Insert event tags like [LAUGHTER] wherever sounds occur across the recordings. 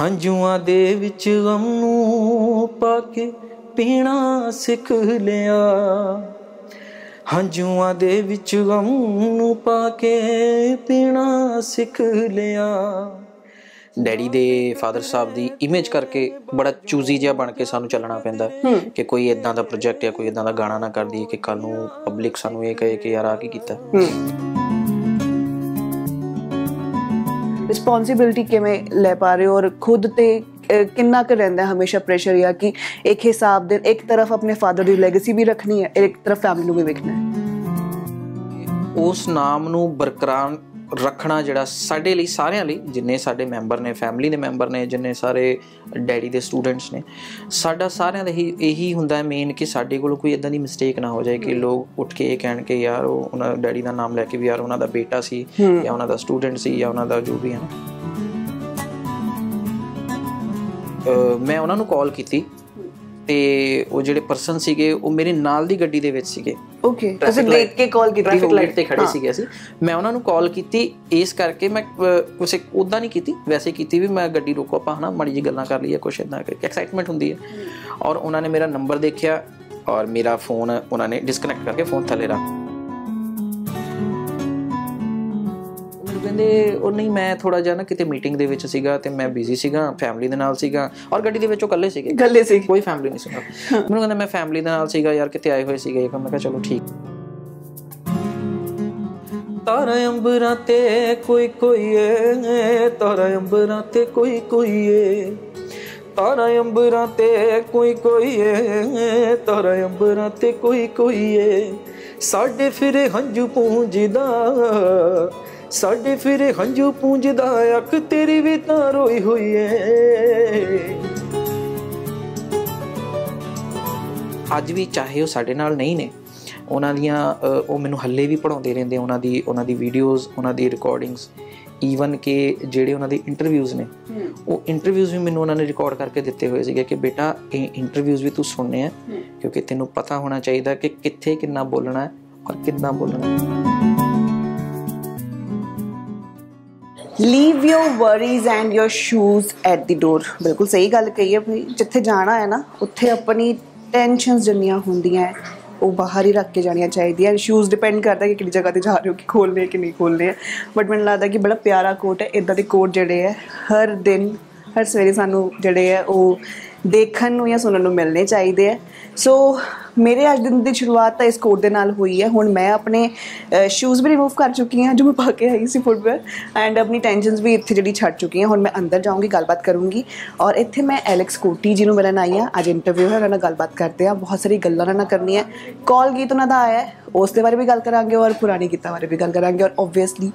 ਹੰਝੂਆਂ ਦੇ ਵਿੱਚ ਗਮ ਨੂੰ ਪਾ ਕੇ ਪੀਣਾ ਸਿੱਖ ਲਿਆ ਹੰਝੂਆਂ ਦੇ ਵਿੱਚ ਗਮ ਨੂੰ ਪਾ ਕੇ ਪੀਣਾ ਸਿੱਖ ਲਿਆ ਡੈਡੀ ਦੇ ਫਾਦਰ ਸਾਹਿਬ ਦੀ ਇਮੇਜ ਕਰਕੇ ਬੜਾ ਚੂਜ਼ੀ ਜਿਹਾ ਬਣ ਕੇ ਸਾਨੂੰ ਚੱਲਣਾ ਪੈਂਦਾ ਕਿ ਕੋਈ ਇਦਾਂ ਦਾ ਪ੍ਰੋਜੈਕਟ ਜਾਂ ਕੋਈ ਇਦਾਂ ਦਾ ਗਾਣਾ ਨਾ ਕਰ ਦਈਏ ਕਿ ਕੱਲ ਨੂੰ ਪਬਲਿਕ ਸਾਨੂੰ ਇਹ ਕਹੇ ਕਿ ਯਾਰ ਆ ਕੀ ਕੀਤਾ ਰਿਸਪੌਂਸਿਬਿਲਟੀ ਕਿਵੇਂ ਲੈ ਪਾ ਰਹੇ ਹੋ ਔਰ ਖੁਦ ਤੇ ਕਿੰਨਾ ਕੁ ਰਹਿੰਦਾ ਹਮੇਸ਼ਾ ਪ੍ਰੈਸ਼ਰ ਯਾ ਕਿ ਇੱਕ ਹਿਸਾਬ ਦੇ ਇੱਕ ਤਰਫ ਆਪਣੇ ਫਾਦਰ ਦੀ ਲੈਗੇਸੀ ਵੀ ਰੱਖਣੀ ਹੈ ਇੱਕ ਤਰਫ ਫੈਮਿਲੀ ਨੂੰ ਵੀ ਵੇਖਣਾ ਹੈ ਉਸ ਨਾਮ ਨੂੰ ਬਰਕਰਾਰ ਰੱਖਣਾ ਜਿਹੜਾ ਸਾਡੇ ਲਈ ਸਾਰਿਆਂ ਲਈ ਜਿੰਨੇ ਸਾਡੇ ਮੈਂਬਰ ਨੇ ਫੈਮਿਲੀ ਦੇ ਮੈਂਬਰ ਨੇ ਜਿੰਨੇ ਸਾਰੇ ਡੈਡੀ ਦੇ ਸਟੂਡੈਂਟਸ ਨੇ ਸਾਡਾ ਸਾਰਿਆਂ ਦਾ ਹੀ ਇਹੀ ਹੁੰਦਾ ਹੈ ਮੇਨ ਕਿ ਸਾਡੇ ਕੋਲ ਕੋਈ ਇਦਾਂ ਦੀ ਮਿਸਟੇਕ ਨਾ ਹੋ ਜਾਏ ਕਿ ਲੋਕ ਉੱਠ ਕੇ ਇਹ ਕਹਿਣ ਕਿ ਯਾਰ ਉਹ ਉਹਨਾਂ ਡੈਡੀ ਦਾ ਨਾਮ ਲੈ ਕੇ ਵੀ ਯਾਰ ਉਹਨਾਂ ਦਾ ਬੇਟਾ ਸੀ ਜਾਂ ਉਹਨਾਂ ਦਾ ਸਟੂਡੈਂਟ ਸੀ ਜਾਂ ਉਹਨਾਂ ਦਾ ਜੋ ਵੀ ਹੈ ਮੈਂ ਉਹਨਾਂ ਨੂੰ ਕਾਲ ਕੀਤੀ ਤੇ ਉਹ ਜਿਹੜੇ ਪਰਸਨ ਸੀਗੇ ਉਹ ਮੇਰੇ ਨਾਲ ਦੀ ਗੱਡੀ ਦੇ ਵਿੱਚ ਸੀਗੇ ਓਕੇ ਅਸੀਂ ਦੇਖ ਕੇ ਕਾਲ ਕੀਤੀ ਟ੍ਰੈਫਿਕ ਲਾਈਟ ਤੇ ਖੜੇ ਸੀਗੇ ਅਸੀਂ ਮੈਂ ਉਹਨਾਂ ਨੂੰ ਕਾਲ ਕੀਤੀ ਇਸ ਕਰਕੇ ਮੈਂ ਕੁਛ ਉਦਾਂ ਨਹੀਂ ਕੀਤੀ ਵੈਸੇ ਕੀਤੀ ਵੀ ਮੈਂ ਗੱਡੀ ਰੋਕੋ ਆਪਾਂ ਹਨਾ ਮੜੀ ਜੀ ਗੱਲਾਂ ਕਰ ਲਈਏ ਕੁਛ ਇਦਾਂ ਕਰਕੇ ਐਕਸਾਈਟਮੈਂਟ ਹੁੰਦੀ ਹੈ ਔਰ ਉਹਨਾਂ ਨੇ ਮੇਰਾ ਨੰਬਰ ਦੇਖਿਆ ਔਰ ਮੇਰਾ ਫੋਨ ਉਹਨਾਂ ਨੇ ਡਿਸਕਨੈਕਟ ਕਰਕੇ ਫੋਨ ਥੱਲੇ ਰੱਖ ਕਹਿੰਦੇ ਉਹ ਨਹੀਂ ਮੈਂ ਥੋੜਾ ਜਿਹਾ ਨਾ ਕਿਤੇ ਮੀਟਿੰਗ ਦੇ ਵਿੱਚ ਸੀਗਾ ਤੇ ਮੈਂ ਬਿਜ਼ੀ ਸੀਗਾ ਫੈਮਿਲੀ ਦੇ ਨਾਲ ਸੀਗਾ ਔਰ ਗੱਡੀ ਦੇ ਵਿੱਚ ਉਹ ਇਕੱਲੇ ਸੀਗੇ ਇਕੱਲੇ ਸੀ ਕੋਈ ਫੈਮਿਲੀ ਨਹੀਂ ਸੀਗਾ ਮੈਨੂੰ ਕਹਿੰਦਾ ਮੈਂ ਫੈਮਿਲੀ ਦੇ ਨਾਲ ਸੀਗਾ ਯਾਰ ਕਿਤੇ ਆਏ ਹੋਏ ਸੀਗੇ ਫਿਰ ਮੈਂ ਕਿਹਾ ਚਲੋ ਠੀਕ ਤਾਰੇ ਅੰਬਰਾਂ ਤੇ ਕੋਈ ਕੋਈ ਏ ਤਾਰੇ ਅੰਬਰਾਂ ਤੇ ਕੋਈ ਕੋਈ ਏ ਤਾਰੇ ਅੰਬਰਾਂ ਤੇ ਕੋਈ ਕੋਈ ਏ ਤਾਰੇ ਅੰਬਰਾਂ ਤੇ ਕੋਈ ਕੋਈ ਏ ਸਾਡੇ ਫਿਰੇ ਹੰਝੂ ਪੂੰਜਦਾ ਸਾਡੇ ਫਿਰੇ ਹੰਝੂ ਪੂੰਝਦਾ ਅੱਖ ਤੇਰੀ ਵੀ ਤਾਂ ਰੋਈ ਹੋਈ ਏ ਅੱਜ ਵੀ ਚਾਹੇ ਉਹ ਸਾਡੇ ਨਾਲ ਨਹੀਂ ਨੇ ਉਹਨਾਂ ਦੀਆਂ ਉਹ ਮੈਨੂੰ ਹੱਲੇ ਵੀ ਪੜਾਉਂਦੇ ਰਹਿੰਦੇ ਉਹਨਾਂ ਦੀ ਉਹਨਾਂ ਦੀ ਵੀਡੀਓਜ਼ ਉਹਨਾਂ ਦੀ ਰਿਕਾਰਡਿੰਗਸ ਈਵਨ ਕਿ ਜਿਹੜੇ ਉਹਨਾਂ ਦੇ ਇੰਟਰਵਿਊਜ਼ ਨੇ ਉਹ ਇੰਟਰਵਿਊਜ਼ ਵੀ ਮੈਨੂੰ ਉਹਨਾਂ ਨੇ ਰਿਕਾਰਡ ਕਰਕੇ ਦਿੱਤੇ ਹੋਏ ਸੀਗੇ ਕਿ ਬੇਟਾ ਇਹ ਇੰਟਰਵਿਊਜ਼ ਵੀ ਤੂੰ ਸੁਣਨੇ ਆ ਕਿਉਂਕਿ ਤੈਨੂੰ ਪਤਾ ਹੋਣਾ ਚਾਹੀਦਾ ਕਿ ਕਿੱਥੇ ਕਿੰਨਾ ਬੋਲਣਾ ਹੈ ਔਰ ਕਿੰਨਾ ਬੋਲਣਾ ਹੈ leave your worries and your shoes at the door ਬਿਲਕੁਲ ਸਹੀ ਗੱਲ ਕਹੀ ਹੈ ਭਈ ਜਿੱਥੇ ਜਾਣਾ ਹੈ ਨਾ ਉੱਥੇ ਆਪਣੀ ਟੈਨਸ਼ਨਸ ਜੰਨੀਆਂ ਹੁੰਦੀਆਂ ਹੈ ਉਹ ਬਾਹਰ ਹੀ ਰੱਖ ਕੇ ਜਾਣੀਆਂ ਚਾਹੀਦੀਆਂ ਸ਼ੂਜ਼ ਡਿਪੈਂਡ ਕਰਦਾ ਕਿ ਕਿਹੜੀ ਜਗ੍ਹਾ ਤੇ ਜਾ ਰਹੇ ਹੋ ਕਿ ਖੋਲਨੇ ਕਿ ਨਹੀਂ ਖੋਲਨੇ ਬਟ ਮੈਨੂੰ ਲੱਗਦਾ ਕਿ ਬੜਾ ਪਿਆਰਾ ਕੋਟ ਹੈ ਇਦਾਂ ਦੇ ਕੋਟ ਜਿਹੜੇ ਹੈ ਹਰ ਦਿਨ ਹਰ ਸਵੇਰੇ ਸਾਨੂੰ ਜਿਹੜੇ ਹੈ ਉਹ ਦੇਖਣ ਨੂੰ ਜਾਂ ਸੁਣਨ ਨੂੰ ਮਿਲਨੇ ਚਾਹੀਦੇ ਹੈ ਸੋ मेरे अज दिन की शुरुआत तो इस कोट के नाल हुई है हूँ मैं अपने शूज़ भी रिमूव कर चुकी हूँ जो मैं पा के आई सी फुटवेयर एंड अपनी टेंशन भी इतने जी छ चुकी हूँ मैं अंदर जाऊँगी गलबात करूँगी और इतने मैं एलैक्स कोटी जी ने मिलन आई हाँ अज इंटरव्यू है उन्होंने गलबात करते हैं हाँ। बहुत सारी गलों करनी है कॉल गीत उन्होंने आया है उस बारे भी गल करा और पुराने गीतों बारे भी गल करा और ओबियसली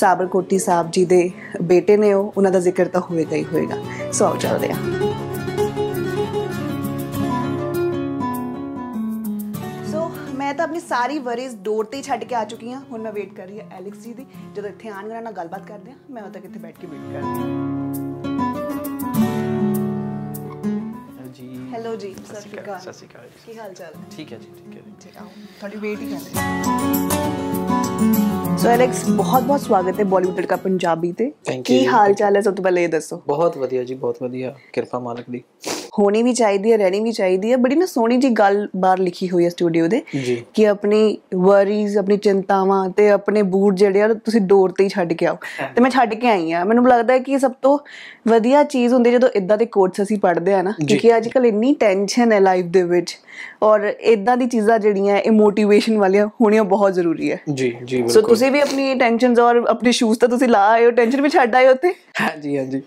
साबर कोटी साहब जी के बेटे ने जिक्र तो होगा ही होएगा सो चल रहा ਮੈਂ ਤਾਂ ਆਪਣੀ ਸਾਰੀ ਵਰੀਜ਼ ਡੋਰ ਤੇ ਛੱਡ ਕੇ ਆ ਚੁੱਕੀ ਹਾਂ ਹੁਣ ਮੈਂ ਵੇਟ ਕਰ ਰਹੀ ਹਾਂ ਐਲੈਕਸ ਜੀ ਦੀ ਜਦੋਂ ਇੱਥੇ ਆਣ ਨਾਲ ਗੱਲਬਾਤ ਕਰਦੇ ਹਾਂ ਮੈਂ ਉਦੋਂ ਤੱਕ ਇੱਥੇ ਬੈਠ ਕੇ ਵੇਟ ਕਰਦੀ ਜੀ ਹੈਲੋ ਜੀ ਸਤਿ ਸ਼੍ਰੀ ਅਕਾਲ ਕੀ ਹਾਲ ਚਾਲ ਠੀਕ ਹੈ ਜੀ ਠੀਕ ਹੈ ਠੀਕ ਆਓ ਤੁਹਾਡੀ ਵੇਟ ਹੀ ਕਰ ਰਹੀ ਸੋ ਐਲੈਕਸ ਬਹੁਤ ਬਹੁਤ ਸਵਾਗਤ ਹੈ ਬਾਲੀਵੁੱਡ ਦਾ ਪੰਜਾਬੀ ਤੇ ਕੀ ਹਾਲ ਚਾਲ ਹੈ ਸਭ ਤੋਂ ਪਹਿਲੇ ਇਹ ਦੱਸੋ ਬਹੁਤ ਵਧੀਆ ਜੀ ਬਹੁਤ ਵਧੀਆ ਕਿਰਪਾ ਮਾਲਕ ਦੀ ਹੋਣੀ ਵੀ ਚਾਹੀਦੀ ਹੈ ਰਹਿਣੀ ਵੀ ਚਾਹੀਦੀ ਹੈ ਬੜੀ ਨਾ ਸੋਹਣੀ ਜੀ ਗੱਲ ਬਾਹਰ ਲਿਖੀ ਹੋਈ ਹੈ ਸਟੂਡੀਓ ਦੇ ਕਿ ਆਪਣੀ ਵਰੀਜ਼ ਆਪਣੀ ਚਿੰਤਾਵਾਂ ਤੇ ਆਪਣੇ ਬੂਟ ਜਿਹੜੇ ਆ ਤੁਸੀਂ ਡੋਰ ਤੇ ਹੀ ਛੱਡ ਕੇ ਆਓ ਤੇ ਮੈਂ ਛੱਡ ਕੇ ਆਈ ਆ ਮੈਨੂੰ ਲੱਗਦਾ ਹੈ ਕਿ ਸਭ ਤੋਂ ਵਧੀਆ ਚੀਜ਼ ਹੁੰਦੀ ਜਦੋਂ ਇਦਾਂ ਦੇ ਕੋਰਸ ਅਸੀਂ ਪੜ੍ਹਦੇ ਆ ਨਾ ਕਿਉਂਕਿ ਅੱਜ ਕੱਲ ਇੰਨੀ ਟੈਨਸ਼ਨ ਹੈ ਲਾਈਫ ਦੇ ਵਿੱਚ ਔਰ ਇਦਾਂ ਦੀ ਚੀਜ਼ਾਂ ਜਿਹੜੀਆਂ ਇਹ ਮੋਟੀਵੇਸ਼ਨ ਵਾਲੀਆਂ ਹੋਣੀਆਂ ਬਹੁਤ ਜ਼ਰੂਰੀ ਹੈ ਜੀ ਜੀ ਬਿਲਕੁਲ ਸੋ ਤੁਸੀਂ ਵੀ ਆਪਣੀ ਟੈਨਸ਼ਨਸ ਔਰ ਆਪਣੇ ਸ਼ੂਜ਼ ਤਾਂ ਤੁਸੀਂ ਲਾ ਆਇਓ ਟੈਨਸ਼ਨ ਵੀ ਛੱਡ ਆਇਓ ਉੱਤੇ ਹਾਂਜੀ ਹਾਂਜੀ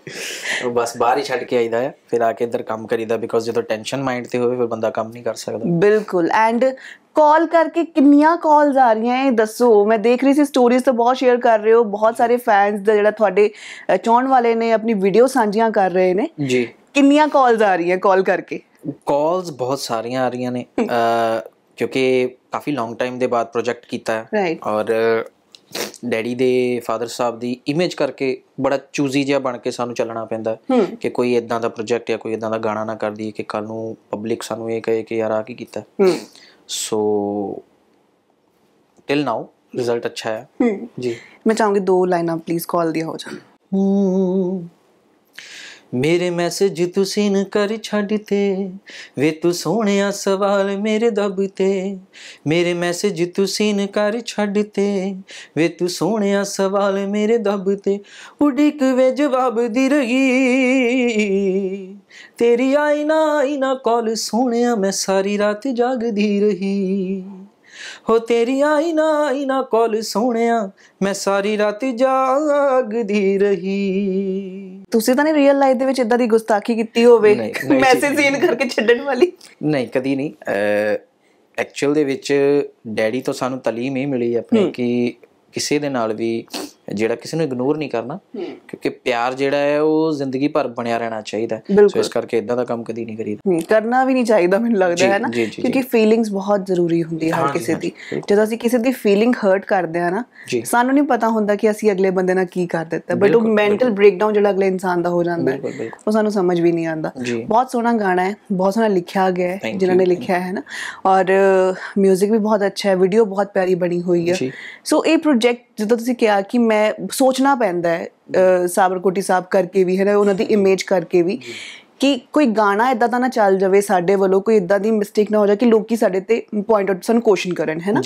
ਬਸ ਬਾਹਰ ਹੀ ਛੱਡ ਕੇ ਆਈਦਾ ਹੈ ਫਿਰ ਆ ਕੇ ਇੱਧਰ ਕੰਮ ਕਰੀਦਾ ਬਿਕੋਜ਼ ਜਦੋਂ ਟੈਨਸ਼ਨ ਮਾਈਂਡ ਤੇ ਹੋਵੇ ਫਿਰ ਬੰਦਾ ਕੰਮ ਨਹੀਂ ਕਰ ਸਕਦਾ ਬਿਲਕੁਲ ਐਂਡ ਕਾਲ ਕਰਕੇ ਕਿੰਨੀਆਂ ਕਾਲਸ ਆ ਰਹੀਆਂ ਇਹ ਦੱਸੋ ਮੈਂ ਦੇਖ ਰਹੀ ਸੀ ਸਟੋਰੀਜ਼ ਤਾਂ ਬਹੁਤ ਸ਼ੇਅਰ ਕਰ ਰਹੇ ਹੋ ਬਹੁਤ ਸਾਰੇ ਫੈਨਸ ਦਾ ਜਿਹੜਾ ਤੁਹਾਡੇ ਚਾਹਣ ਵਾਲੇ ਨੇ ਆਪਣੀ ਵੀਡੀਓ ਸਾਂਝੀਆਂ ਕਰ ਰਹੇ ਨੇ ਜੀ ਕਿੰਨੀਆਂ ਕਾਲਸ ਆ ਰਹੀਆਂ ਕਾਲ ਕਰਕੇ ਕਾਲਸ ਬਹੁਤ ਸਾਰੀਆਂ ਆ ਰਹੀਆਂ ਨੇ ਕਿਉਂਕਿ ਕਾਫੀ ਲੌਂਗ ਟਾਈਮ ਦੇ ਬਾਅਦ ਪ੍ਰੋਜੈਕਟ ਕੀਤਾ ਹੈ ਔਰ ਡੈਡੀ ਦੇ ਫਾਦਰ ਸਾਹਿਬ ਦੀ ਇਮੇਜ ਕਰਕੇ ਬੜਾ ਚੂਜ਼ੀ ਜਿਹਾ ਬਣ ਕੇ ਸਾਨੂੰ ਚੱਲਣਾ ਪੈਂਦਾ ਕਿ ਕੋਈ ਇਦਾਂ ਦਾ ਪ੍ਰੋਜੈਕਟ ਜਾਂ ਕੋਈ ਇਦਾਂ ਦਾ ਗਾਣਾ ਨਾ ਕਰ ਦਈਏ ਕਿ ਕੱਲ ਨੂੰ ਪਬਲਿਕ ਸਾਨੂੰ ਇਹ ਕਹੇ ਕਿ ਯਾਰ ਆ ਕੀ ਕੀਤਾ ਸੋ ਟਿਲ ਨਾਓ ਰਿਜ਼ਲਟ ਅੱਛਾ ਹੈ ਜੀ ਮੈਂ ਚਾਹਾਂਗੀ ਦੋ ਲਾਈਨਾਂ ਪਲੀਜ਼ ਕਾਲ ਦੀ ਹੋ ਜਾਣ ਮੇਰੇ ਮੈਸੇਜ ਤੁਸੀਂ ਨ ਕਰ ਛੱਡਤੇ ਵੇ ਤੂੰ ਸੋਹਣਿਆ ਸਵਾਲ ਮੇਰੇ ਦਬਤੇ ਮੇਰੇ ਮੈਸੇਜ ਤੁਸੀਂ ਨ ਕਰ ਛੱਡਤੇ ਵੇ ਤੂੰ ਸੋਹਣਿਆ ਸਵਾਲ ਮੇਰੇ ਦਬਤੇ ਤੇ ਉਡੀਕ ਵੇ ਜਵਾਬ ਦੀ ਰਹੀ ਤੇਰੀ ਆਈ ਨਾ ਆਈ ਨਾ ਕਾਲ ਸੋਹਣਿਆ ਮੈਂ ਸਾਰੀ ਰਾਤ ਜਾਗਦੀ ਰਹੀ ਹੋ ਤੇਰੀ ਆਈ ਨਾ ਆਈ ਨਾ ਕੋਲ ਸੋਹਣਿਆ ਮੈਂ ਸਾਰੀ ਰਾਤ ਜਾਗਦੀ ਰਹੀ ਤੁਸੀਂ ਤਾਂ ਨਹੀਂ ਰੀਅਲ ਲਾਈਫ ਦੇ ਵਿੱਚ ਇਦਾਂ ਦੀ ਗੁਸਤਾਖੀ ਕੀਤੀ ਹੋਵੇ ਮੈਸੇਜ ਸੀਨ ਕਰਕੇ ਛੱਡਣ ਵਾਲੀ ਨਹੀਂ ਕਦੀ ਨਹੀਂ ਐਕਚੁਅਲ ਦੇ ਵਿੱਚ ਡੈਡੀ ਤੋਂ ਸਾਨੂੰ ਤਾਲੀਮ ਇਹ ਮਿਲੀ ਆਪਣੇ ਕਿ ਕਿਸੇ ਦੇ ਨਾਲ ਵੀ ਜਿਹੜਾ ਕਿਸੇ ਨੂੰ ਇਗਨੋਰ ਨਹੀਂ ਕਰਨਾ ਕਿਉਂਕਿ ਪਿਆਰ ਜਿਹੜਾ ਹੈ ਉਹ ਜ਼ਿੰਦਗੀ ਭਰ ਬਣਿਆ ਰਹਿਣਾ ਚਾਹੀਦਾ ਸੋ ਇਸ ਕਰਕੇ ਇਦਾਂ ਦਾ ਕੰਮ ਕਦੀ ਨਹੀਂ ਕਰੀਦਾ ਕਰਨਾ ਵੀ ਨਹੀਂ ਚਾਹੀਦਾ ਮੈਨੂੰ ਲੱਗਦਾ ਹੈ ਨਾ ਕਿਉਂਕਿ ਫੀਲਿੰਗਸ ਬਹੁਤ ਜ਼ਰੂਰੀ ਹੁੰਦੀ ਹੈ ਹਰ ਕਿਸੇ ਦੀ ਜਦੋਂ ਅਸੀਂ ਕਿਸੇ ਦੀ ਫੀਲਿੰਗ ਹਰਟ ਕਰਦੇ ਆ ਨਾ ਸਾਨੂੰ ਨਹੀਂ ਪਤਾ ਹੁੰਦਾ ਕਿ ਅਸੀਂ ਅਗਲੇ ਬੰਦੇ ਨਾਲ ਕੀ ਕਰ ਦਿੱਤਾ ਬਟ ਉਹ ਮੈਂਟਲ ਬ੍ਰੇਕਡਾਊਨ ਜਿਹੜਾ ਅਗਲੇ ਇਨਸਾਨ ਦਾ ਹੋ ਜਾਂਦਾ ਹੈ ਉਹ ਸਾਨੂੰ ਸਮਝ ਵੀ ਨਹੀਂ ਆਉਂਦਾ ਬਹੁਤ ਸੋਹਣਾ ਗਾਣਾ ਹੈ ਬਹੁਤ ਸੋਹਣਾ ਲਿਖਿਆ ਗਿਆ ਹੈ ਜਿਨ੍ਹਾਂ ਨੇ ਲਿਖਿਆ ਹੈ ਨਾ ਔਰ 뮤직 ਵੀ ਬਹੁਤ ਅੱਛਾ ਹੈ ਵੀਡੀਓ ਬਹੁਤ ਪਿਆਰੀ ਬਣੀ ਹੋਈ ਹੈ ਸੋ ਇਹ ਪ੍ਰੋਜੈਕਟ ਜਿੱਦਾਂ ਤੁਸੀਂ ਕਿਹਾ ਕਿ ਮੈਂ ਸੋਚਣਾ ਪੈਂਦਾ ਹੈ ਸਾਬਰਕੋਟੀ ਸਾਹਿਬ ਕਰਕੇ ਵੀ ਹੈ ਨਾ ਉਹਨਾਂ ਦੀ ਇਮੇਜ ਕਰਕੇ ਵੀ ਕਿ ਕੋਈ ਗਾਣਾ ਇਦਾਂ ਦਾ ਨਾ ਚੱਲ ਜਾਵੇ ਸਾਡੇ ਵੱਲੋਂ ਕੋਈ ਇਦਾਂ ਦੀ ਮਿਸਟੇਕ ਨਾ ਹੋ ਜਾ ਕਿ ਲੋਕੀ ਸਾਡੇ ਤੇ ਪੁਆਇੰਟ ਆਊਟ ਸਾਨੂੰ ਕੁਐਸਚਨ ਕਰਨ ਹੈ ਨਾ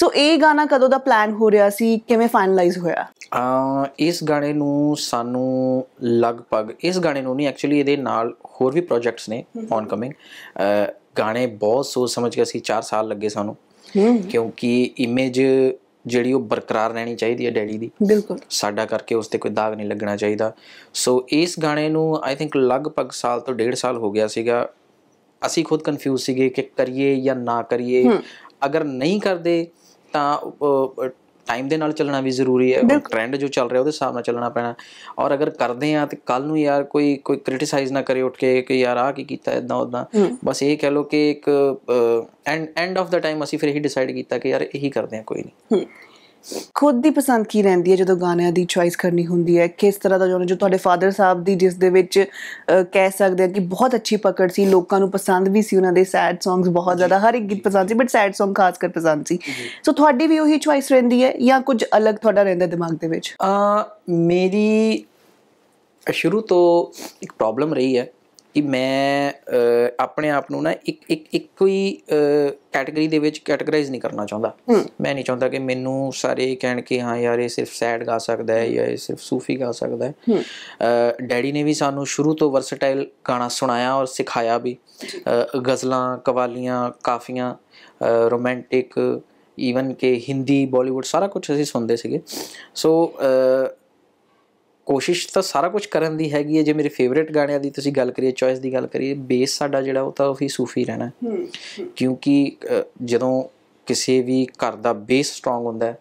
ਸੋ ਇਹ ਗਾਣਾ ਕਦੋਂ ਦਾ ਪਲਾਨ ਹੋ ਰਿਹਾ ਸੀ ਕਿਵੇਂ ਫਾਈਨਲਾਈਜ਼ ਹੋਇਆ ਆ ਇਸ ਗਾਣੇ ਨੂੰ ਸਾਨੂੰ ਲਗਭਗ ਇਸ ਗਾਣੇ ਨੂੰ ਨਹੀਂ ਐਕਚੁਅਲੀ ਇਹਦੇ ਨਾਲ ਹੋਰ ਵੀ ਪ੍ਰੋਜੈਕਟਸ ਨੇ ਔਨ ਕਮਿੰਗ ਗਾਣੇ ਬਹੁਤ ਸੋਚ ਸਮਝ ਕੇ ਅਸੀਂ 4 ਸਾਲ ਲੱਗੇ ਸਾਨੂੰ ਕਿਉਂਕਿ ਇਮੇਜ ਜਿਹੜੀ ਉਹ ਬਰਕਰਾਰ ਰਹਿਣੀ ਚਾਹੀਦੀ ਹੈ ਡੈਡੀ ਦੀ ਬਿਲਕੁਲ ਸਾਡਾ ਕਰਕੇ ਉਸ ਤੇ ਕੋਈ ਦਾਗ ਨਹੀਂ ਲੱਗਣਾ ਚਾਹੀਦਾ ਸੋ ਇਸ ਗਾਣੇ ਨੂੰ ਆਈ ਥਿੰਕ ਲਗਭਗ ਸਾਲ ਤੋਂ ਡੇਢ ਸਾਲ ਹੋ ਗਿਆ ਸੀਗਾ ਅਸੀਂ ਖੁਦ ਕਨਫਿਊਜ਼ ਸੀਗੇ ਕਿ ਕਰੀਏ ਜਾਂ ਨਾ ਕਰੀਏ ਅਗਰ ਨਹੀਂ ਕਰਦੇ ਤਾਂ ਟਾਈਮ ਦੇ ਨਾਲ ਚੱਲਣਾ ਵੀ ਜ਼ਰੂਰੀ ਹੈ ਟ੍ਰੈਂਡ ਜੋ ਚੱਲ ਰਿਹਾ ਉਹਦੇ ਹਿਸਾਬ ਨਾਲ ਚੱਲਣਾ ਪੈਣਾ ਔਰ ਅਗਰ ਕਰਦੇ ਆ ਤੇ ਕੱਲ ਨੂੰ ਯਾਰ ਕੋਈ ਕੋਈ ਕ੍ਰਿਟਿਸਾਈਜ਼ ਨਾ ਕਰੇ ਉੱਠ ਕੇ ਕਿ ਯਾਰ ਆ ਕੀ ਕੀਤਾ ਇਦਾਂ ਉਦਾਂ ਬਸ ਇਹ ਕਹਿ ਲੋ ਕਿ ਇੱਕ ਐਂਡ ਐਂਡ ਆਫ ਦਾ ਟਾਈਮ ਅਸੀਂ ਫਿਰ ਇਹੀ ਡਿਸਾਈਡ ਕੀਤਾ ਕਿ ਯਾਰ ਇਹੀ ਕਰਦੇ ਆ ਕੋਈ ਨਹੀਂ ਖੁਦ ਦੀ ਪਸੰਦ ਕੀ ਰਹਿੰਦੀ ਹੈ ਜਦੋਂ ਗਾਣਿਆਂ ਦੀ ਚੁਆਇਸ ਕਰਨੀ ਹੁੰਦੀ ਹੈ ਕਿਸ ਤਰ੍ਹਾਂ ਦਾ ਜੋ ਤੁਹਾਡੇ ਫਾਦਰ ਸਾਹਿਬ ਦੀ ਜਿਸ ਦੇ ਵਿੱਚ ਕਹਿ ਸਕਦੇ ਆ ਕਿ ਬਹੁਤ ਅੱਛੀ ਪਕੜ ਸੀ ਲੋਕਾਂ ਨੂੰ ਪਸੰਦ ਵੀ ਸੀ ਉਹਨਾਂ ਦੇ ਸੈਡ ਸੌਂਗਸ ਬਹੁਤ ਜ਼ਿਆਦਾ ਹਰ ਇੱਕ ਗੀਤ ਪਸੰਦ ਸੀ ਬਟ ਸੈਡ ਸੌਂਗ ਖਾਸ ਕਰ ਪਸੰਦ ਸੀ ਸੋ ਤੁਹਾਡੀ ਵੀ ਉਹੀ ਚੁਆਇਸ ਰਹਿੰਦੀ ਹੈ ਜਾਂ ਕੁਝ ਅਲੱਗ ਤੁਹਾਡਾ ਰਹਿੰਦਾ ਦਿਮਾਗ ਦੇ ਵਿੱਚ ਅ ਮੇਰੀ ਸ਼ੁਰੂ ਤੋਂ ਇੱਕ ਪ੍ਰੋਬਲਮ ਰਹੀ ਹੈ ਕਿ ਮੈਂ ਆਪਣੇ ਆਪ ਨੂੰ ਨਾ ਇੱਕ ਇੱਕ ਇੱਕੋ ਹੀ ਕੈਟਾਗਰੀ ਦੇ ਵਿੱਚ ਕੈਟਾਗਰਾਈਜ਼ ਨਹੀਂ ਕਰਨਾ ਚਾਹੁੰਦਾ ਮੈਂ ਨਹੀਂ ਚਾਹੁੰਦਾ ਕਿ ਮੈਨੂੰ ਸਾਰੇ ਕਹਿਣ ਕਿ ਹਾਂ ਯਾਰ ਇਹ ਸਿਰਫ ਸੈਡ ਗਾ ਸਕਦਾ ਹੈ ਜਾਂ ਇਹ ਸਿਰਫ ਸੂਫੀ ਗਾ ਸਕਦਾ ਹੈ ਡੈਡੀ ਨੇ ਵੀ ਸਾਨੂੰ ਸ਼ੁਰੂ ਤੋਂ ਵਰਸਟਾਈਲ ਗਾਣਾ ਸੁਣਾਇਆ ਔਰ ਸਿਖਾਇਆ ਵੀ ਗਜ਼ਲਾਂ ਕਵਾਲੀਆਂ ਕਾਫੀਆਂ ਰੋਮਾਂਟਿਕ ਈਵਨ ਕਿ ਹਿੰਦੀ ਬਾਲੀਵੁੱਡ ਸਾਰਾ ਕੁਝ ਅਸੀਂ ਸੁਣਦੇ ਸੀਗੇ ਸੋ ਕੋਸ਼ਿਸ਼ ਤਾਂ ਸਾਰਾ ਕੁਝ ਕਰਨ ਦੀ ਹੈਗੀ ਹੈ ਜੇ ਮੇਰੇ ਫੇਵਰਿਟ ਗਾਣਿਆਂ ਦੀ ਤੁਸੀਂ ਗੱਲ ਕਰੀਏ ਚੋਇਸ ਦੀ ਗੱਲ ਕਰੀਏ ਬੇਸ ਸਾਡਾ ਜਿਹੜਾ ਉਹ ਤਾਂ ਉਹੀ ਸੂਫੀ ਰਹਿਣਾ ਕਿਉਂਕਿ ਜਦੋਂ ਕਿਸੇ ਵੀ ਘਰ ਦਾ ਬੇਸ ਸਟਰੋਂਗ ਹੁੰਦਾ ਹੈ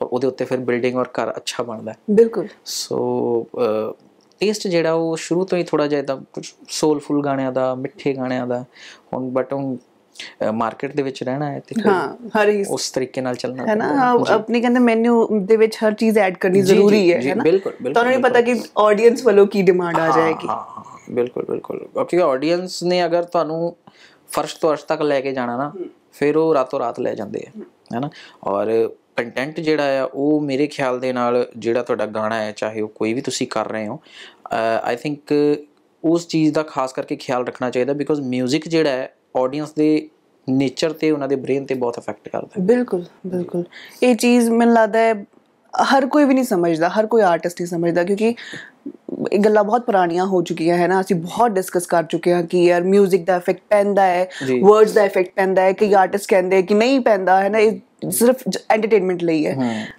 ਔਰ ਉਹਦੇ ਉੱਤੇ ਫਿਰ ਬਿਲਡਿੰਗ ਔਰ ਘਰ ਅੱਛਾ ਬਣਦਾ ਹੈ ਬਿਲਕੁਲ ਸੋ ਟੇਸਟ ਜਿਹੜਾ ਉਹ ਸ਼ੁਰੂ ਤੋਂ ਹੀ ਥੋੜਾ ਜਿਹਾ ਇਦਾਂ ਕੁਝ ਸੋਲਫੁਲ ਗਾਣਿਆਂ ਦਾ ਮਿੱਠੇ ਗਾਣਿਆਂ ਦਾ ਹੁਣ ਬਟ ਹੁਣ ਮਾਰਕੀਟ ਦੇ ਵਿੱਚ ਰਹਿਣਾ ਹੈ ਤੇ ਹਾਂ ਹਰ ਉਸ ਤਰੀਕੇ ਨਾਲ ਚੱਲਣਾ ਹੈ ਨਾ ਆਪਣੇ ਕਹਿੰਦੇ ਮੈਨੂ ਦੇ ਵਿੱਚ ਹਰ ਚੀਜ਼ ਐਡ ਕਰਨੀ ਜ਼ਰੂਰੀ ਹੈ ਹੈ ਨਾ ਤੁਹਾਨੂੰ ਨਹੀਂ ਪਤਾ ਕਿ ਆਡੀਅנס ਵੱਲੋਂ ਕੀ ਡਿਮਾਂਡ ਆ ਜਾਏਗੀ ਹਾਂ ਬਿਲਕੁਲ ਬਿਲਕੁਲ ਕਿਉਂਕਿ ਆਡੀਅנס ਨੇ ਅਗਰ ਤੁਹਾਨੂੰ ਫਰਸ਼ ਤੋਂ ਅਰਸ਼ ਤੱਕ ਲੈ ਕੇ ਜਾਣਾ ਨਾ ਫਿਰ ਉਹ ਰਾਤੋਂ ਰਾਤ ਲੈ ਜਾਂਦੇ ਹੈ ਹੈਨਾ ਔਰ ਕੰਟੈਂਟ ਜਿਹੜਾ ਆ ਉਹ ਮੇਰੇ ਖਿਆਲ ਦੇ ਨਾਲ ਜਿਹੜਾ ਤੁਹਾਡਾ ਗਾਣਾ ਹੈ ਚਾਹੇ ਉਹ ਕੋਈ ਵੀ ਤੁਸੀਂ ਕਰ ਰਹੇ ਹੋ ਆਈ ਥਿੰਕ ਉਸ ਚੀਜ਼ ਦਾ ਖਾਸ ਕਰਕੇ ਖਿਆਲ ਰੱਖਣਾ ਚਾਹੀਦਾ ਬਿਕੋਜ਼ 뮤직 ਜਿਹੜਾ ਹੈ ਆਡੀਅנס ਦੇ ਨੇਚਰ ਤੇ ਉਹਨਾਂ ਦੇ ਬ੍ਰੇਨ ਤੇ ਬਹੁਤ ਇਫੈਕਟ ਕਰਦਾ ਹੈ ਬਿਲਕੁਲ ਬਿਲਕੁਲ ਇਹ ਚੀਜ਼ ਮੈਨੂੰ ਲੱਗਦਾ ਹੈ ਹਰ ਕੋਈ ਵੀ ਨਹੀਂ ਸਮਝਦਾ ਹਰ ਕੋਈ ਆਰਟਿਸਟ ਨਹੀਂ ਸਮਝਦਾ ਕਿਉਂਕਿ ਇਹ ਗੱਲਾਂ ਬਹੁਤ ਪੁਰਾਣੀਆਂ ਹੋ ਚੁੱਕੀਆਂ ਹੈ ਨਾ ਅਸੀਂ ਬਹੁਤ ਡਿਸਕਸ ਕਰ ਚੁੱਕੇ ਹਾਂ ਕਿ ਯਾਰ 뮤직 ਦਾ ਇਫੈਕਟ ਪੈਂਦਾ ਹੈ ਵਰਡਸ ਦਾ ਇਫੈਕਟ ਪੈਂਦਾ ਹੈ ਕਿ ਆਰਟਿਸਟ ਕਹਿੰਦੇ ਕਿ ਨਹੀਂ ਪੈਂਦਾ ਹੈ ਨਾ ਇਹ ਸਿਰਫ ਐਂਟਰਟੇਨਮੈਂਟ ਲਈ ਹੈ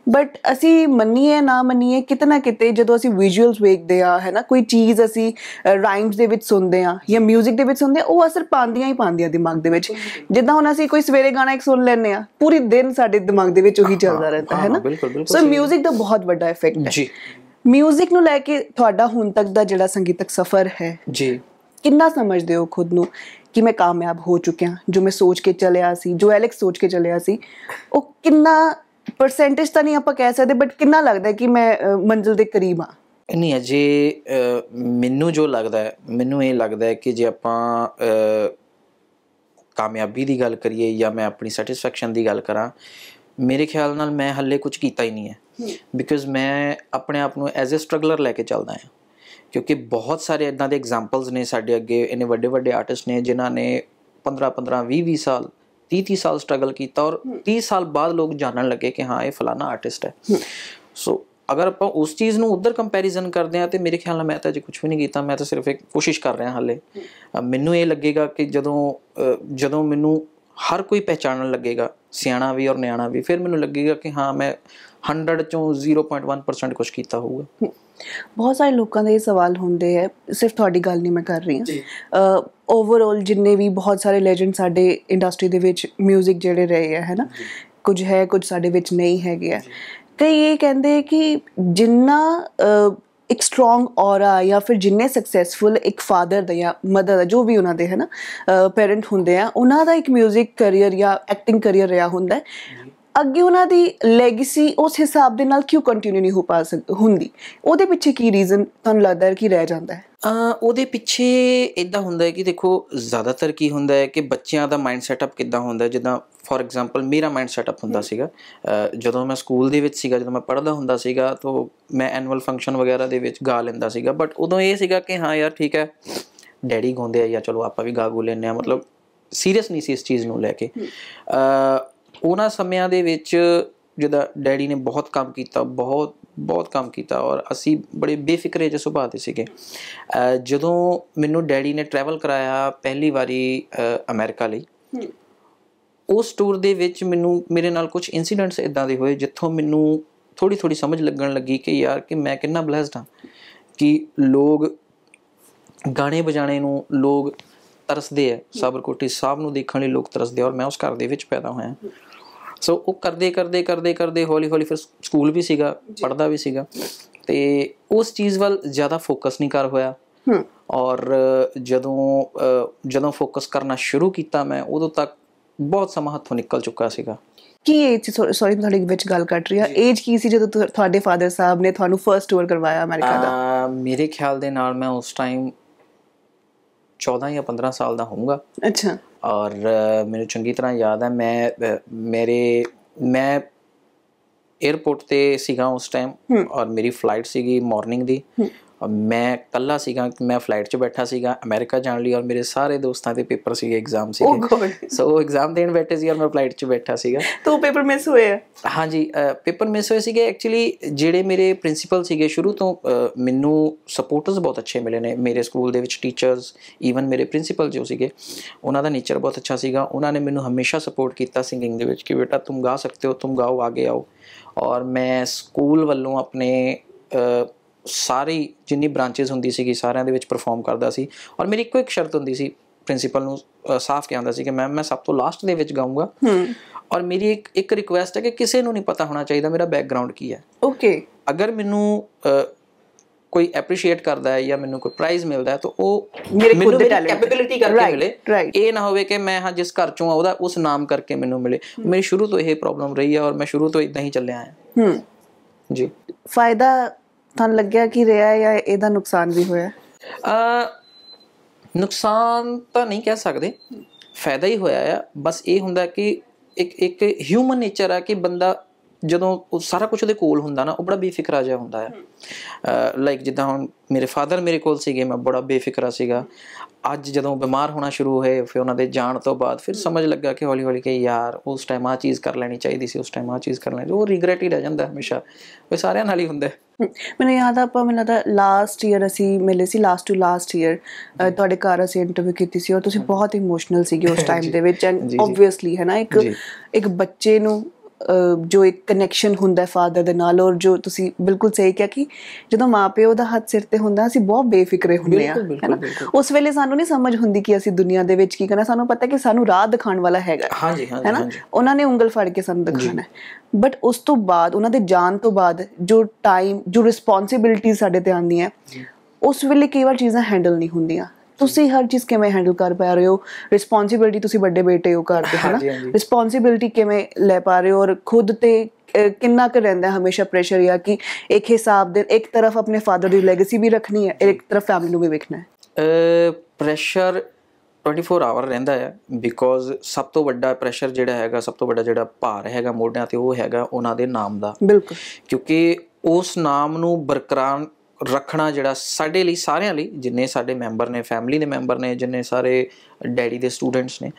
ਬਟ ਅਸੀਂ ਮੰਨੀਏ ਨਾ ਮੰਨੀਏ ਕਿਤਨਾ ਕਿਤੇ ਜਦੋਂ ਅਸੀਂ ਵਿਜ਼ੂਅਲਸ ਵੇਖਦੇ ਆ ਹੈ ਨਾ ਕੋਈ ਚੀਜ਼ ਅਸੀਂ ਰਾਈਮਸ ਦੇ ਵਿੱਚ ਸੁਣਦੇ ਆ ਜਾਂ 뮤직 ਦੇ ਵਿੱਚ ਸੁਣਦੇ ਉਹ ਅਸਰ ਪਾਉਂਦੀਆਂ ਹੀ ਪਾਉਂਦੀਆਂ ਦਿਮਾਗ ਦੇ ਵਿੱਚ ਜਿੱਦਾਂ ਹੁਣ ਅਸੀਂ ਕੋਈ ਸਵੇਰੇ ਗਾਣਾ ਇੱਕ ਸੁਣ ਲੈਨੇ ਆ ਪੂਰੀ ਦਿਨ ਸਾਡੇ ਦਿਮਾਗ ਦੇ ਵਿੱਚ ਉਹੀ ਚੱਲਦਾ ਰਹਿੰਦਾ ਹੈ ਨਾ ਸੋ 뮤직 ਦਾ ਬਹੁਤ ਵੱਡਾ ਇਫੈਕਟ ਹੈ ਜੀ 뮤직 ਨੂੰ ਲੈ ਕੇ ਤੁਹਾਡਾ ਹੁਣ ਤੱਕ ਦਾ ਜਿਹੜਾ ਸੰਗੀਤਕ ਸਫ਼ਰ ਹੈ ਜੀ ਕਿੰਨਾ ਸਮਝਦੇ ਹੋ ਖੁਦ ਨੂੰ ਕਿ ਮੈਂ ਕਾਮਯਾਬ ਹੋ ਚੁੱਕਿਆ ਜੋ ਮੈਂ ਸੋਚ ਕੇ ਚੱਲਿਆ ਸੀ ਜੋ ਐਲੈਕਸ ਸੋਚ ਕੇ ਚੱਲਿਆ ਸੀ ਉਹ ਕਿੰਨਾ ਪਰਸੈਂਟੇਜ ਤਾਂ ਨਹੀਂ ਆਪਾਂ ਕਹਿ ਸਕਦੇ ਬਟ ਕਿੰਨਾ ਲੱਗਦਾ ਕਿ ਮੈਂ ਮੰਜ਼ਿਲ ਦੇ ਕਰੀਬ ਆ ਨਹੀਂ ਅਜੇ ਮੈਨੂੰ ਜੋ ਲੱਗਦਾ ਹੈ ਮੈਨੂੰ ਇਹ ਲੱਗਦਾ ਹੈ ਕਿ ਜੇ ਆਪਾਂ ਕਾਮਯਾਬੀ ਦੀ ਗੱਲ ਕਰੀਏ ਜਾਂ ਮੈਂ ਆਪਣੀ ਸੈਟੀਸਫੈਕਸ਼ਨ ਦੀ ਗੱਲ ਕਰਾਂ ਮੇਰੇ ਖਿਆਲ ਨਾਲ ਮੈਂ ਹੱਲੇ ਕੁਝ ਕੀਤਾ ਹੀ ਨਹੀਂ ਹੈ ਬਿਕਾਜ਼ ਮੈਂ ਆਪਣੇ ਆਪ ਨੂੰ ਐਜ਼ ਅ ਸਟਰਗਲਰ ਲੈ ਕੇ ਚੱਲਦਾ ਹਾਂ ਕਿਉਂਕਿ ਬਹੁਤ ਸਾਰੇ ਇਦਾਂ ਦੇ ਐਗਜ਼ਾਮਪਲਸ ਨੇ ਸਾਡੇ ਅੱਗੇ ਇਹਨੇ ਵੱਡੇ ਵੱਡੇ ਆਰਟਿਸਟ ਨੇ ਜਿਨ੍ਹਾਂ ਨੇ 15 15 20 20 ਸਾਲ 30 30 ਸਾਲ ਸਟਰਗਲ ਕੀਤਾ ਔਰ 30 ਸਾਲ ਬਾਅਦ ਲੋਕ ਜਾਣਨ ਲੱਗੇ ਕਿ ਹਾਂ ਇਹ ਫਲਾਣਾ ਆਰਟਿਸਟ ਹੈ ਸੋ ਅਗਰ ਆਪਾਂ ਉਸ ਚੀਜ਼ ਨੂੰ ਉਧਰ ਕੰਪੈਰੀਜ਼ਨ ਕਰਦੇ ਆ ਤੇ ਮੇਰੇ ਖਿਆਲ ਨਾਲ ਮੈਂ ਤਾਂ ਅਜੇ ਕੁਝ ਵੀ ਨਹੀਂ ਕੀਤਾ ਮੈਂ ਤਾਂ ਸਿਰਫ ਇੱਕ ਕੋਸ਼ਿਸ਼ ਕਰ ਰਿਹਾ ਹਾਲੇ ਮੈਨੂੰ ਇਹ ਲੱਗੇਗਾ ਕਿ ਜਦੋਂ ਜਦੋਂ ਮੈਨੂੰ ਹਰ ਕੋਈ ਪਹਿਚਾਨਣ ਲੱਗੇਗਾ ਸਿਆਣਾ ਵੀ ਔਰ ਨਿਆਣਾ ਵੀ ਫਿਰ ਮੈਨੂੰ ਲੱਗੇਗਾ ਕਿ ਹਾਂ ਮੈਂ 100 ਚੋਂ 0.1% ਕੁਝ ਕੀਤਾ ਹੋਊਗਾ ਬਹੁਤ ਸਾਰੇ ਲੋਕਾਂ ਦੇ ਇਹ ਸਵਾਲ ਹੁੰਦੇ ਹੈ ਸਿਰਫ ਤੁਹਾਡੀ ਗੱਲ ਨਹੀਂ ਮੈਂ ਕਰ ਰਹੀ ਹਾਂ ਓਵਰਆਲ ਜਿੰਨੇ ਵੀ ਬਹੁਤ ਸਾਰੇ ਲੈਜੈਂਡ ਸਾਡੇ ਇੰਡਸਟਰੀ ਦੇ ਵਿੱਚ 뮤직 ਜਿਹੜੇ ਰਹੇ ਹੈ ਹੈਨਾ ਕੁਝ ਹੈ ਕੁਝ ਸਾਡੇ ਵਿੱਚ ਨਹੀਂ ਹੈਗੇ ਆ ਕਈ ਇਹ ਕਹਿੰਦੇ ਕਿ ਜਿੰਨਾ ਇੱਕ ਸਟਰੋਂਗ ਔਰਾ ਜਾਂ ਫਿਰ ਜਿੰਨੇ ਸਕਸੈਸਫੁਲ ਇੱਕ ਫਾਦਰ ਦਾ ਜਾਂ ਮਦਰ ਦਾ ਜੋ ਵੀ ਉਹਨਾਂ ਦੇ ਹੈ ਨਾ ਪੈਰੈਂਟ ਹੁੰਦੇ ਆ ਉਹਨਾਂ ਦਾ ਇੱਕ 뮤직 ਕੈਰੀਅਰ ਜਾਂ ਐਕਟਿੰਗ ਕੈਰੀਅਰ ਰਿਹਾ ਹੁੰਦਾ ਅੱਗੇ ਉਹਨਾਂ ਦੀ ਲੈਗੇਸੀ ਉਸ ਹਿਸਾਬ ਦੇ ਨਾਲ ਕਿਉਂ ਕੰਟੀਨਿਊ ਨਹੀਂ ਹੋ ਪਾ ਹੁੰਦੀ ਉਹਦੇ ਪਿੱਛੇ ਕੀ ਰੀਜ਼ਨ ਤੁਹਾਨੂੰ ਲੱਗਦਾ ਹੈ ਕਿ ਰਹਿ ਜਾਂਦਾ ਹੈ ਉਹਦੇ ਪਿੱਛੇ ਇਦਾਂ ਹੁੰਦਾ ਹੈ ਕਿ ਦੇਖੋ ਜ਼ਿਆਦਾਤਰ ਕੀ ਹੁੰਦਾ ਹੈ ਕਿ ਬੱਚਿਆਂ ਦਾ ਮਾਈਂਡ ਸੈਟਅਪ ਕਿੱਦਾਂ ਹੁੰਦਾ ਹੈ ਜਿੱਦਾਂ ਫੋਰ ਐਗਜ਼ਾਮਪਲ ਮੇਰਾ ਮਾਈਂਡ ਸੈਟਅਪ ਹੁੰਦਾ ਸੀਗਾ ਜਦੋਂ ਮੈਂ ਸਕੂਲ ਦੇ ਵਿੱਚ ਸੀਗਾ ਜਦੋਂ ਮੈਂ ਪੜ੍ਹਦਾ ਹੁੰਦਾ ਸੀਗਾ ਤਾਂ ਮੈਂ ਐਨੂਅਲ ਫੰਕਸ਼ਨ ਵਗੈਰਾ ਦੇ ਵਿੱਚ ਗਾ ਲੈਂਦਾ ਸੀਗਾ ਬਟ ਉਦੋਂ ਇਹ ਸੀਗਾ ਕਿ ਹਾਂ ਯਾਰ ਠੀਕ ਹੈ ਡੈਡੀ ਗਾਉਂਦੇ ਆ ਜਾਂ ਚਲੋ ਆਪਾਂ ਵੀ ਗਾ ਗੂ ਲੈਨੇ ਆ ਮਤਲਬ ਸੀਰੀਅਸ ਨਹੀਂ ਸੀ ਇਸ ਚੀਜ਼ ਨੂੰ ਲੈ ਕੇ ਉਹਨਾਂ ਸਮਿਆਂ ਦੇ ਵਿੱਚ ਜਿਹਦਾ ਡੈਡੀ ਨੇ ਬਹੁਤ ਕੰਮ ਕੀਤਾ ਬਹੁਤ ਬਹੁਤ ਕੰਮ ਕੀਤਾ ਔਰ ਅਸੀਂ ਬੜੇ ਬੇਫਿਕਰੇ ਜਿਹੇ ਸੁਭਾਅ ਦੇ ਸੀਗੇ ਜਦੋਂ ਮੈਨੂੰ ਡੈਡੀ ਨੇ ਟਰੈਵਲ ਕਰਾਇਆ ਪਹਿਲੀ ਵਾਰੀ ਅਮਰੀਕਾ ਲਈ ਉਸ ਟੂਰ ਦੇ ਵਿੱਚ ਮੈਨੂੰ ਮੇਰੇ ਨਾਲ ਕੁਝ ਇਨਸੀਡੈਂਟਸ ਇਦਾਂ ਦੇ ਹੋਏ ਜਿੱਥੋਂ ਮੈਨੂੰ ਥੋੜੀ ਥੋੜੀ ਸਮਝ ਲੱਗਣ ਲੱਗੀ ਕਿ ਯਾਰ ਕਿ ਮੈਂ ਕਿੰਨਾ ਬਲੈਸਡ ਹਾਂ ਕਿ ਲੋਕ ਗਾਣੇ ਵਜਾਣੇ ਨੂੰ ਲੋਕ ਤਰਸਦੇ ਆ ਸਾਬਰਕੋਟੀ ਸਾਹਿਬ ਨੂੰ ਦੇਖਣ ਲਈ ਲੋਕ ਤਰਸਦੇ ਔਰ ਮੈਂ ਉਸ ਘਰ ਦੇ ਵਿੱਚ ਪੈਦਾ ਹੋਇਆ ਸੋ ਉਹ ਕਰਦੇ ਕਰਦੇ ਕਰਦੇ ਕਰਦੇ ਹੌਲੀ ਹੌਲੀ ਫਿਰ ਸਕੂਲ ਵੀ ਸੀਗਾ ਪੜਦਾ ਵੀ ਸੀਗਾ ਤੇ ਉਸ ਚੀਜ਼ ਵੱਲ ਜ਼ਿਆਦਾ ਫੋਕਸ ਨਹੀਂ ਕਰ ਹੋਇਆ ਔਰ ਜਦੋਂ ਜਦੋਂ ਫੋਕਸ ਕਰਨਾ ਸ਼ੁਰੂ ਕੀਤਾ ਮੈਂ ਉਦੋਂ ਤੱਕ ਬਹੁਤ ਸਮਾਂ ਹੱਥੋਂ ਨਿਕਲ ਚੁੱਕਾ ਸੀਗਾ ਕੀ ਏਜ ਸੀ ਸੌਰੀ ਮੈਂ ਤੁਹਾਡੇ ਵਿੱਚ ਗੱਲ ਕੱਟ ਰਹੀ ਆ ਏਜ ਕੀ ਸੀ ਜਦੋਂ ਤੁਹਾਡੇ ਫਾਦਰ ਸਾਹਿਬ ਨੇ ਤੁਹਾਨੂੰ ਫਰਸਟ ਟੂਰ ਕਰਵਾਇਆ ਅਮਰੀਕਾ ਦਾ ਮੇਰੇ ਖਿਆਲ ਦੇ ਨਾਲ ਮੈਂ ਉਸ ਟਾਈਮ 14 ਜਾਂ 15 ਸਾਲ ਦਾ ਹੋਊਗਾ ਅੱਛਾ ਔਰ ਮੈਨੂੰ ਚੰਗੀ ਤਰ੍ਹਾਂ ਯਾਦ ਹੈ ਮੈਂ ਮੇਰੇ ਮੈਂ 에어ਪੋਰਟ ਤੇ ਸੀਗਾ ਉਸ ਟਾਈਮ ਔਰ ਮੇਰੀ ਫਲਾਈਟ ਸੀਗੀ ਮਾਰਨਿੰਗ ਦੀ ਮੈਂ ਕੱਲਾ ਸੀਗਾ ਕਿ ਮੈਂ ਫਲਾਈਟ 'ਚ ਬੈਠਾ ਸੀਗਾ ਅਮਰੀਕਾ ਜਾਣ ਲਈ ਔਰ ਮੇਰੇ ਸਾਰੇ ਦੋਸਤਾਂ ਦੇ ਪੇਪਰ ਸੀਗੇ ਐਗਜ਼ਾਮ ਸੀ ਸੋ ਉਹ ਐਗਜ਼ਾਮ ਦੇਣ ਬੈਠੇ ਸੀ ਔਰ ਮੈਂ ਫਲਾਈਟ 'ਚ ਬੈਠਾ ਸੀਗਾ ਤੋ ਪੇਪਰ ਮਿਸ ਹੋਏ ਹਾਂਜੀ ਪੇਪਰ ਮਿਸ ਹੋਏ ਸੀਗੇ ਐਕਚੁਅਲੀ ਜਿਹੜੇ ਮੇਰੇ ਪ੍ਰਿੰਸੀਪਲ ਸੀਗੇ ਸ਼ੁਰੂ ਤੋਂ ਮੈਨੂੰ ਸਪੋਰਟਰਸ ਬਹੁਤ ਅੱਛੇ ਮਿਲੇ ਨੇ ਮੇਰੇ ਸਕੂਲ ਦੇ ਵਿੱਚ ਟੀਚਰਸ ਈਵਨ ਮੇਰੇ ਪ੍ਰਿੰਸੀਪਲ ਜੋ ਸੀਗੇ ਉਹਨਾਂ ਦਾ ਨੇਚਰ ਬਹੁਤ ਅੱਛਾ ਸੀਗਾ ਉਹਨਾਂ ਨੇ ਮੈਨੂੰ ਹਮੇਸ਼ਾ ਸਪੋਰਟ ਕੀਤਾ ਸਿੰਗਿੰਗ ਦੇ ਵਿੱਚ ਕਿ ਬੇਟਾ ਤੂੰ ਗਾ ਸਕਦੇ ਹੋ ਤੂੰ ਗਾਓ ਆਗੇ ਆਓ ਔਰ ਮੈਂ ਸਕੂਲ ਵੱਲੋਂ ਆਪਣੇ ਸਾਰੀ ਜਿੰਨੀ ਬ੍ਰਾਂਚੇਸ ਹੁੰਦੀ ਸੀਗੀ ਸਾਰਿਆਂ ਦੇ ਵਿੱਚ ਪਰਫਾਰਮ ਕਰਦਾ ਸੀ ਔਰ ਮੇਰੀ ਇੱਕੋ ਇੱਕ ਸ਼ਰਤ ਹੁੰਦੀ ਸੀ ਪ੍ਰਿੰਸੀਪਲ ਨੂੰ ਸਾਫ਼ ਕਹਿੰਦਾ ਸੀ ਕਿ ਮੈਮ ਮੈਂ ਸਭ ਤੋਂ ਲਾਸਟ ਦੇ ਵਿੱਚ ਗਾਉਂਗਾ ਔਰ ਮੇਰੀ ਇੱਕ ਇੱਕ ਰਿਕੁਐਸਟ ਹੈ ਕਿ ਕਿਸੇ ਨੂੰ ਨਹੀਂ ਪਤਾ ਹੋਣਾ ਚਾਹੀਦਾ ਮੇਰਾ ਬੈਕਗ੍ਰਾਉਂਡ ਕੀ ਹੈ ਓਕੇ ਅਗਰ ਮੈਨੂੰ ਕੋਈ ਐਪਰੀਸ਼ੀਏਟ ਕਰਦਾ ਹੈ ਜਾਂ ਮੈਨੂੰ ਕੋਈ ਪ੍ਰਾਈਜ਼ ਮਿਲਦਾ ਹੈ ਤਾਂ ਉਹ ਮੇਰੇ ਖੁਦ ਦੀ ਕੈਪੇਬਿਲਿਟੀ ਕਰਕੇ ਮਿਲੇ ਇਹ ਨਾ ਹੋਵੇ ਕਿ ਮੈਂ ਹਾਂ ਜਿਸ ਘਰ ਚੋਂ ਆ ਉਹਦਾ ਉਸ ਨਾਮ ਕਰਕੇ ਮੈਨੂੰ ਮਿਲੇ ਮੇਰੀ ਸ਼ੁਰੂ ਤੋਂ ਇਹ ਪ੍ਰੋਬਲਮ ਰਹੀ ਹੈ ਔਰ ਮੈਂ ਸ਼ੁਰੂ ਤੋਂ ਇਦਾਂ ਹੀ ਚੱਲਿਆ ਆਇਆ ਹੂੰ ਜੀ ਫਾਇਦਾ ਤਾਂ ਲੱਗਿਆ ਕਿ ਰਿਹਾ ਜਾਂ ਇਹਦਾ ਨੁਕਸਾਨ ਵੀ ਹੋਇਆ ਅ ਨੁਕਸਾਨ ਤਾਂ ਨਹੀਂ ਕਹਿ ਸਕਦੇ ਫਾਇਦਾ ਹੀ ਹੋਇਆ ਆ ਬਸ ਇਹ ਹੁੰਦਾ ਕਿ ਇੱਕ ਇੱਕ ਹਿਊਮਨ ਨੇਚਰ ਆ ਕਿ ਬੰਦਾ ਜਦੋਂ ਉਹ ਸਾਰਾ ਕੁਝ ਉਹਦੇ ਕੋਲ ਹੁੰਦਾ ਨਾ ਉਹ ਬੜਾ ਬੇਫਿਕਰਾ ਜਿਹਾ ਹੁੰਦਾ ਹੈ ਲਾਈਕ ਜਿੱਦਾਂ ਹੁਣ ਮੇਰੇ ਫਾਦਰ ਮੇਰੇ ਕੋਲ ਸੀਗੇ ਮੈਂ ਬੜਾ ਬੇਫਿਕਰਾ ਸੀਗਾ ਅੱਜ ਜਦੋਂ ਬਿਮਾਰ ਹੋਣਾ ਸ਼ੁਰੂ ਹੋਏ ਫਿਰ ਉਹਨਾਂ ਦੇ ਜਾਣ ਤੋਂ ਬਾਅਦ ਫਿਰ ਸਮਝ ਲੱਗਾ ਕਿ ਹੌਲੀ ਹੌਲੀ ਕਿ ਯਾਰ ਉਸ ਟਾਈਮ ਆ ਚੀਜ਼ ਕਰ ਲੈਣੀ ਚਾਹੀਦੀ ਸੀ ਉਸ ਟਾਈਮ ਆ ਚੀਜ਼ ਕਰ ਲੈਣੀ ਉਹ ਰਿਗਰੈਟ ਹੀ ਰਹਿ ਜਾਂਦਾ ਹਮੇਸ਼ਾ ਉਹ ਸਾਰਿਆਂ ਨਾਲ ਹੀ ਹੁੰਦਾ ਮੈਨੂੰ ਯਾਦ ਆ ਆਪਾਂ ਮੈਨੂੰ ਤਾਂ ਲਾਸਟ ਈਅਰ ਅਸੀਂ ਮਿਲੇ ਸੀ ਲਾਸਟ ਟੂ ਲਾਸਟ ਈਅਰ ਤੁਹਾਡੇ ਘਰ ਅਸੀਂ ਇੰਟਰਵਿਊ ਕੀਤੀ ਸੀ ਔਰ ਤੁਸੀਂ ਬਹੁਤ ਇਮੋਸ਼ਨਲ ਸੀਗੇ ਉਸ ਟਾਈਮ ਦੇ ਵਿੱਚ ਐਂਡ ਆਬਵੀਅਸਲੀ ਹੈ ਨਾ ਇੱਕ ਇੱਕ ਬੱਚੇ ਨੂੰ ਜੋ ਇੱਕ ਕਨੈਕਸ਼ਨ ਹੁੰਦਾ ਫਾਦਰ ਦੇ ਨਾਲ ਔਰ ਜੋ ਤੁਸੀਂ ਬਿਲਕੁਲ ਸਹੀ ਕਿਹਾ ਕਿ ਜਦੋਂ ਮਾਪਿਓ ਦਾ ਹੱਥ ਸਿਰ ਤੇ ਹੁੰਦਾ ਅਸੀਂ ਬਹੁਤ ਬੇਫਿਕਰੇ ਹੁੰਦੇ ਆ ਹੈਨਾ ਉਸ ਵੇਲੇ ਸਾਨੂੰ ਨਹੀਂ ਸਮਝ ਹੁੰਦੀ ਕਿ ਅਸੀਂ ਦੁਨੀਆ ਦੇ ਵਿੱਚ ਕੀ ਕਰਨਾ ਸਾਨੂੰ ਪਤਾ ਕਿ ਸਾਨੂੰ ਰਾਹ ਦਿਖਾਉਣ ਵਾਲਾ ਹੈਗਾ ਹਾਂਜੀ ਹਾਂਜੀ ਹੈਨਾ ਉਹਨਾਂ ਨੇ ਉਂਗਲ ਫੜ ਕੇ ਸਾਨੂੰ ਦਿਖਾਣਾ ਬਟ ਉਸ ਤੋਂ ਬਾਅਦ ਉਹਨਾਂ ਦੇ ਜਾਣ ਤੋਂ ਬਾਅਦ ਜੋ ਟਾਈਮ ਜੋ ਰਿਸਪੌਂਸਿਬਿਲਟੀ ਸਾਡੇ ਤੇ ਆਉਂਦੀ ਹੈ ਉਸ ਵੇਲੇ ਕਈ ਵਾਰ ਚੀਜ਼ਾਂ ਹੈਂਡਲ ਨਹੀਂ ਹੁੰਦੀਆਂ ਤੁਸੀਂ ਹਰ ਚੀਜ਼ ਕਿਵੇਂ ਹੈਂਡਲ ਕਰ ਪਾ ਰਹੇ ਹੋ ਰਿਸਪੌਂਸਿਬਿਲਟੀ ਤੁਸੀਂ ਵੱਡੇ ਬੇਟੇ ਹੋ ਘਰ ਦੇ ਹਨਾ ਰਿਸਪੌਂਸਿਬਿਲਟੀ ਕਿਵੇਂ ਲੈ ਪਾ ਰਹੇ ਹੋ ਔਰ ਖੁਦ ਤੇ ਕਿੰਨਾ ਕੁ ਰਹਿੰਦਾ ਹਮੇਸ਼ਾ ਪ੍ਰੈਸ਼ਰ ਆ ਕਿ ਇੱਕ ਹਿਸਾਬ ਦੇ ਇੱਕ ਤਰਫ ਆਪਣੇ ਫਾਦਰ ਦੀ ਲੈਗੇਸੀ ਵੀ ਰੱਖਣੀ ਹੈ ਇੱਕ ਤਰਫ ਫੈਮਿਲੀ ਨੂੰ ਵੀ ਵੇਖਣਾ ਹੈ ਪ੍ਰੈਸ਼ਰ 24 ਆਵਰ ਰਹਿੰਦਾ ਹੈ ਬਿਕੋਜ਼ ਸਭ ਤੋਂ ਵੱਡਾ ਪ੍ਰੈਸ਼ਰ ਜਿਹੜਾ ਹੈਗਾ ਸਭ ਤੋਂ ਵੱਡਾ ਜਿਹੜਾ ਭਾਰ ਹੈਗਾ ਮੋਢਿਆਂ ਤੇ ਉਹ ਹੈਗਾ ਉਹਨਾਂ ਦੇ ਨਾਮ ਦਾ ਬਿਲਕੁਲ ਕਿਉਂਕਿ ਉਸ ਨਾਮ ਨੂੰ ਬਰਕਰਾਰ ਰੱਖਣਾ ਜਿਹੜਾ ਸਾਡੇ ਲਈ ਸਾਰਿਆਂ ਲਈ ਜਿੰਨੇ ਸਾਡੇ ਮੈਂਬਰ ਨੇ ਫੈਮਿਲੀ ਦੇ ਮੈਂਬਰ ਨੇ ਜਿੰਨੇ ਸਾਰੇ ਡੈਡੀ ਦੇ ਸਟੂਡੈਂਟਸ ਨੇ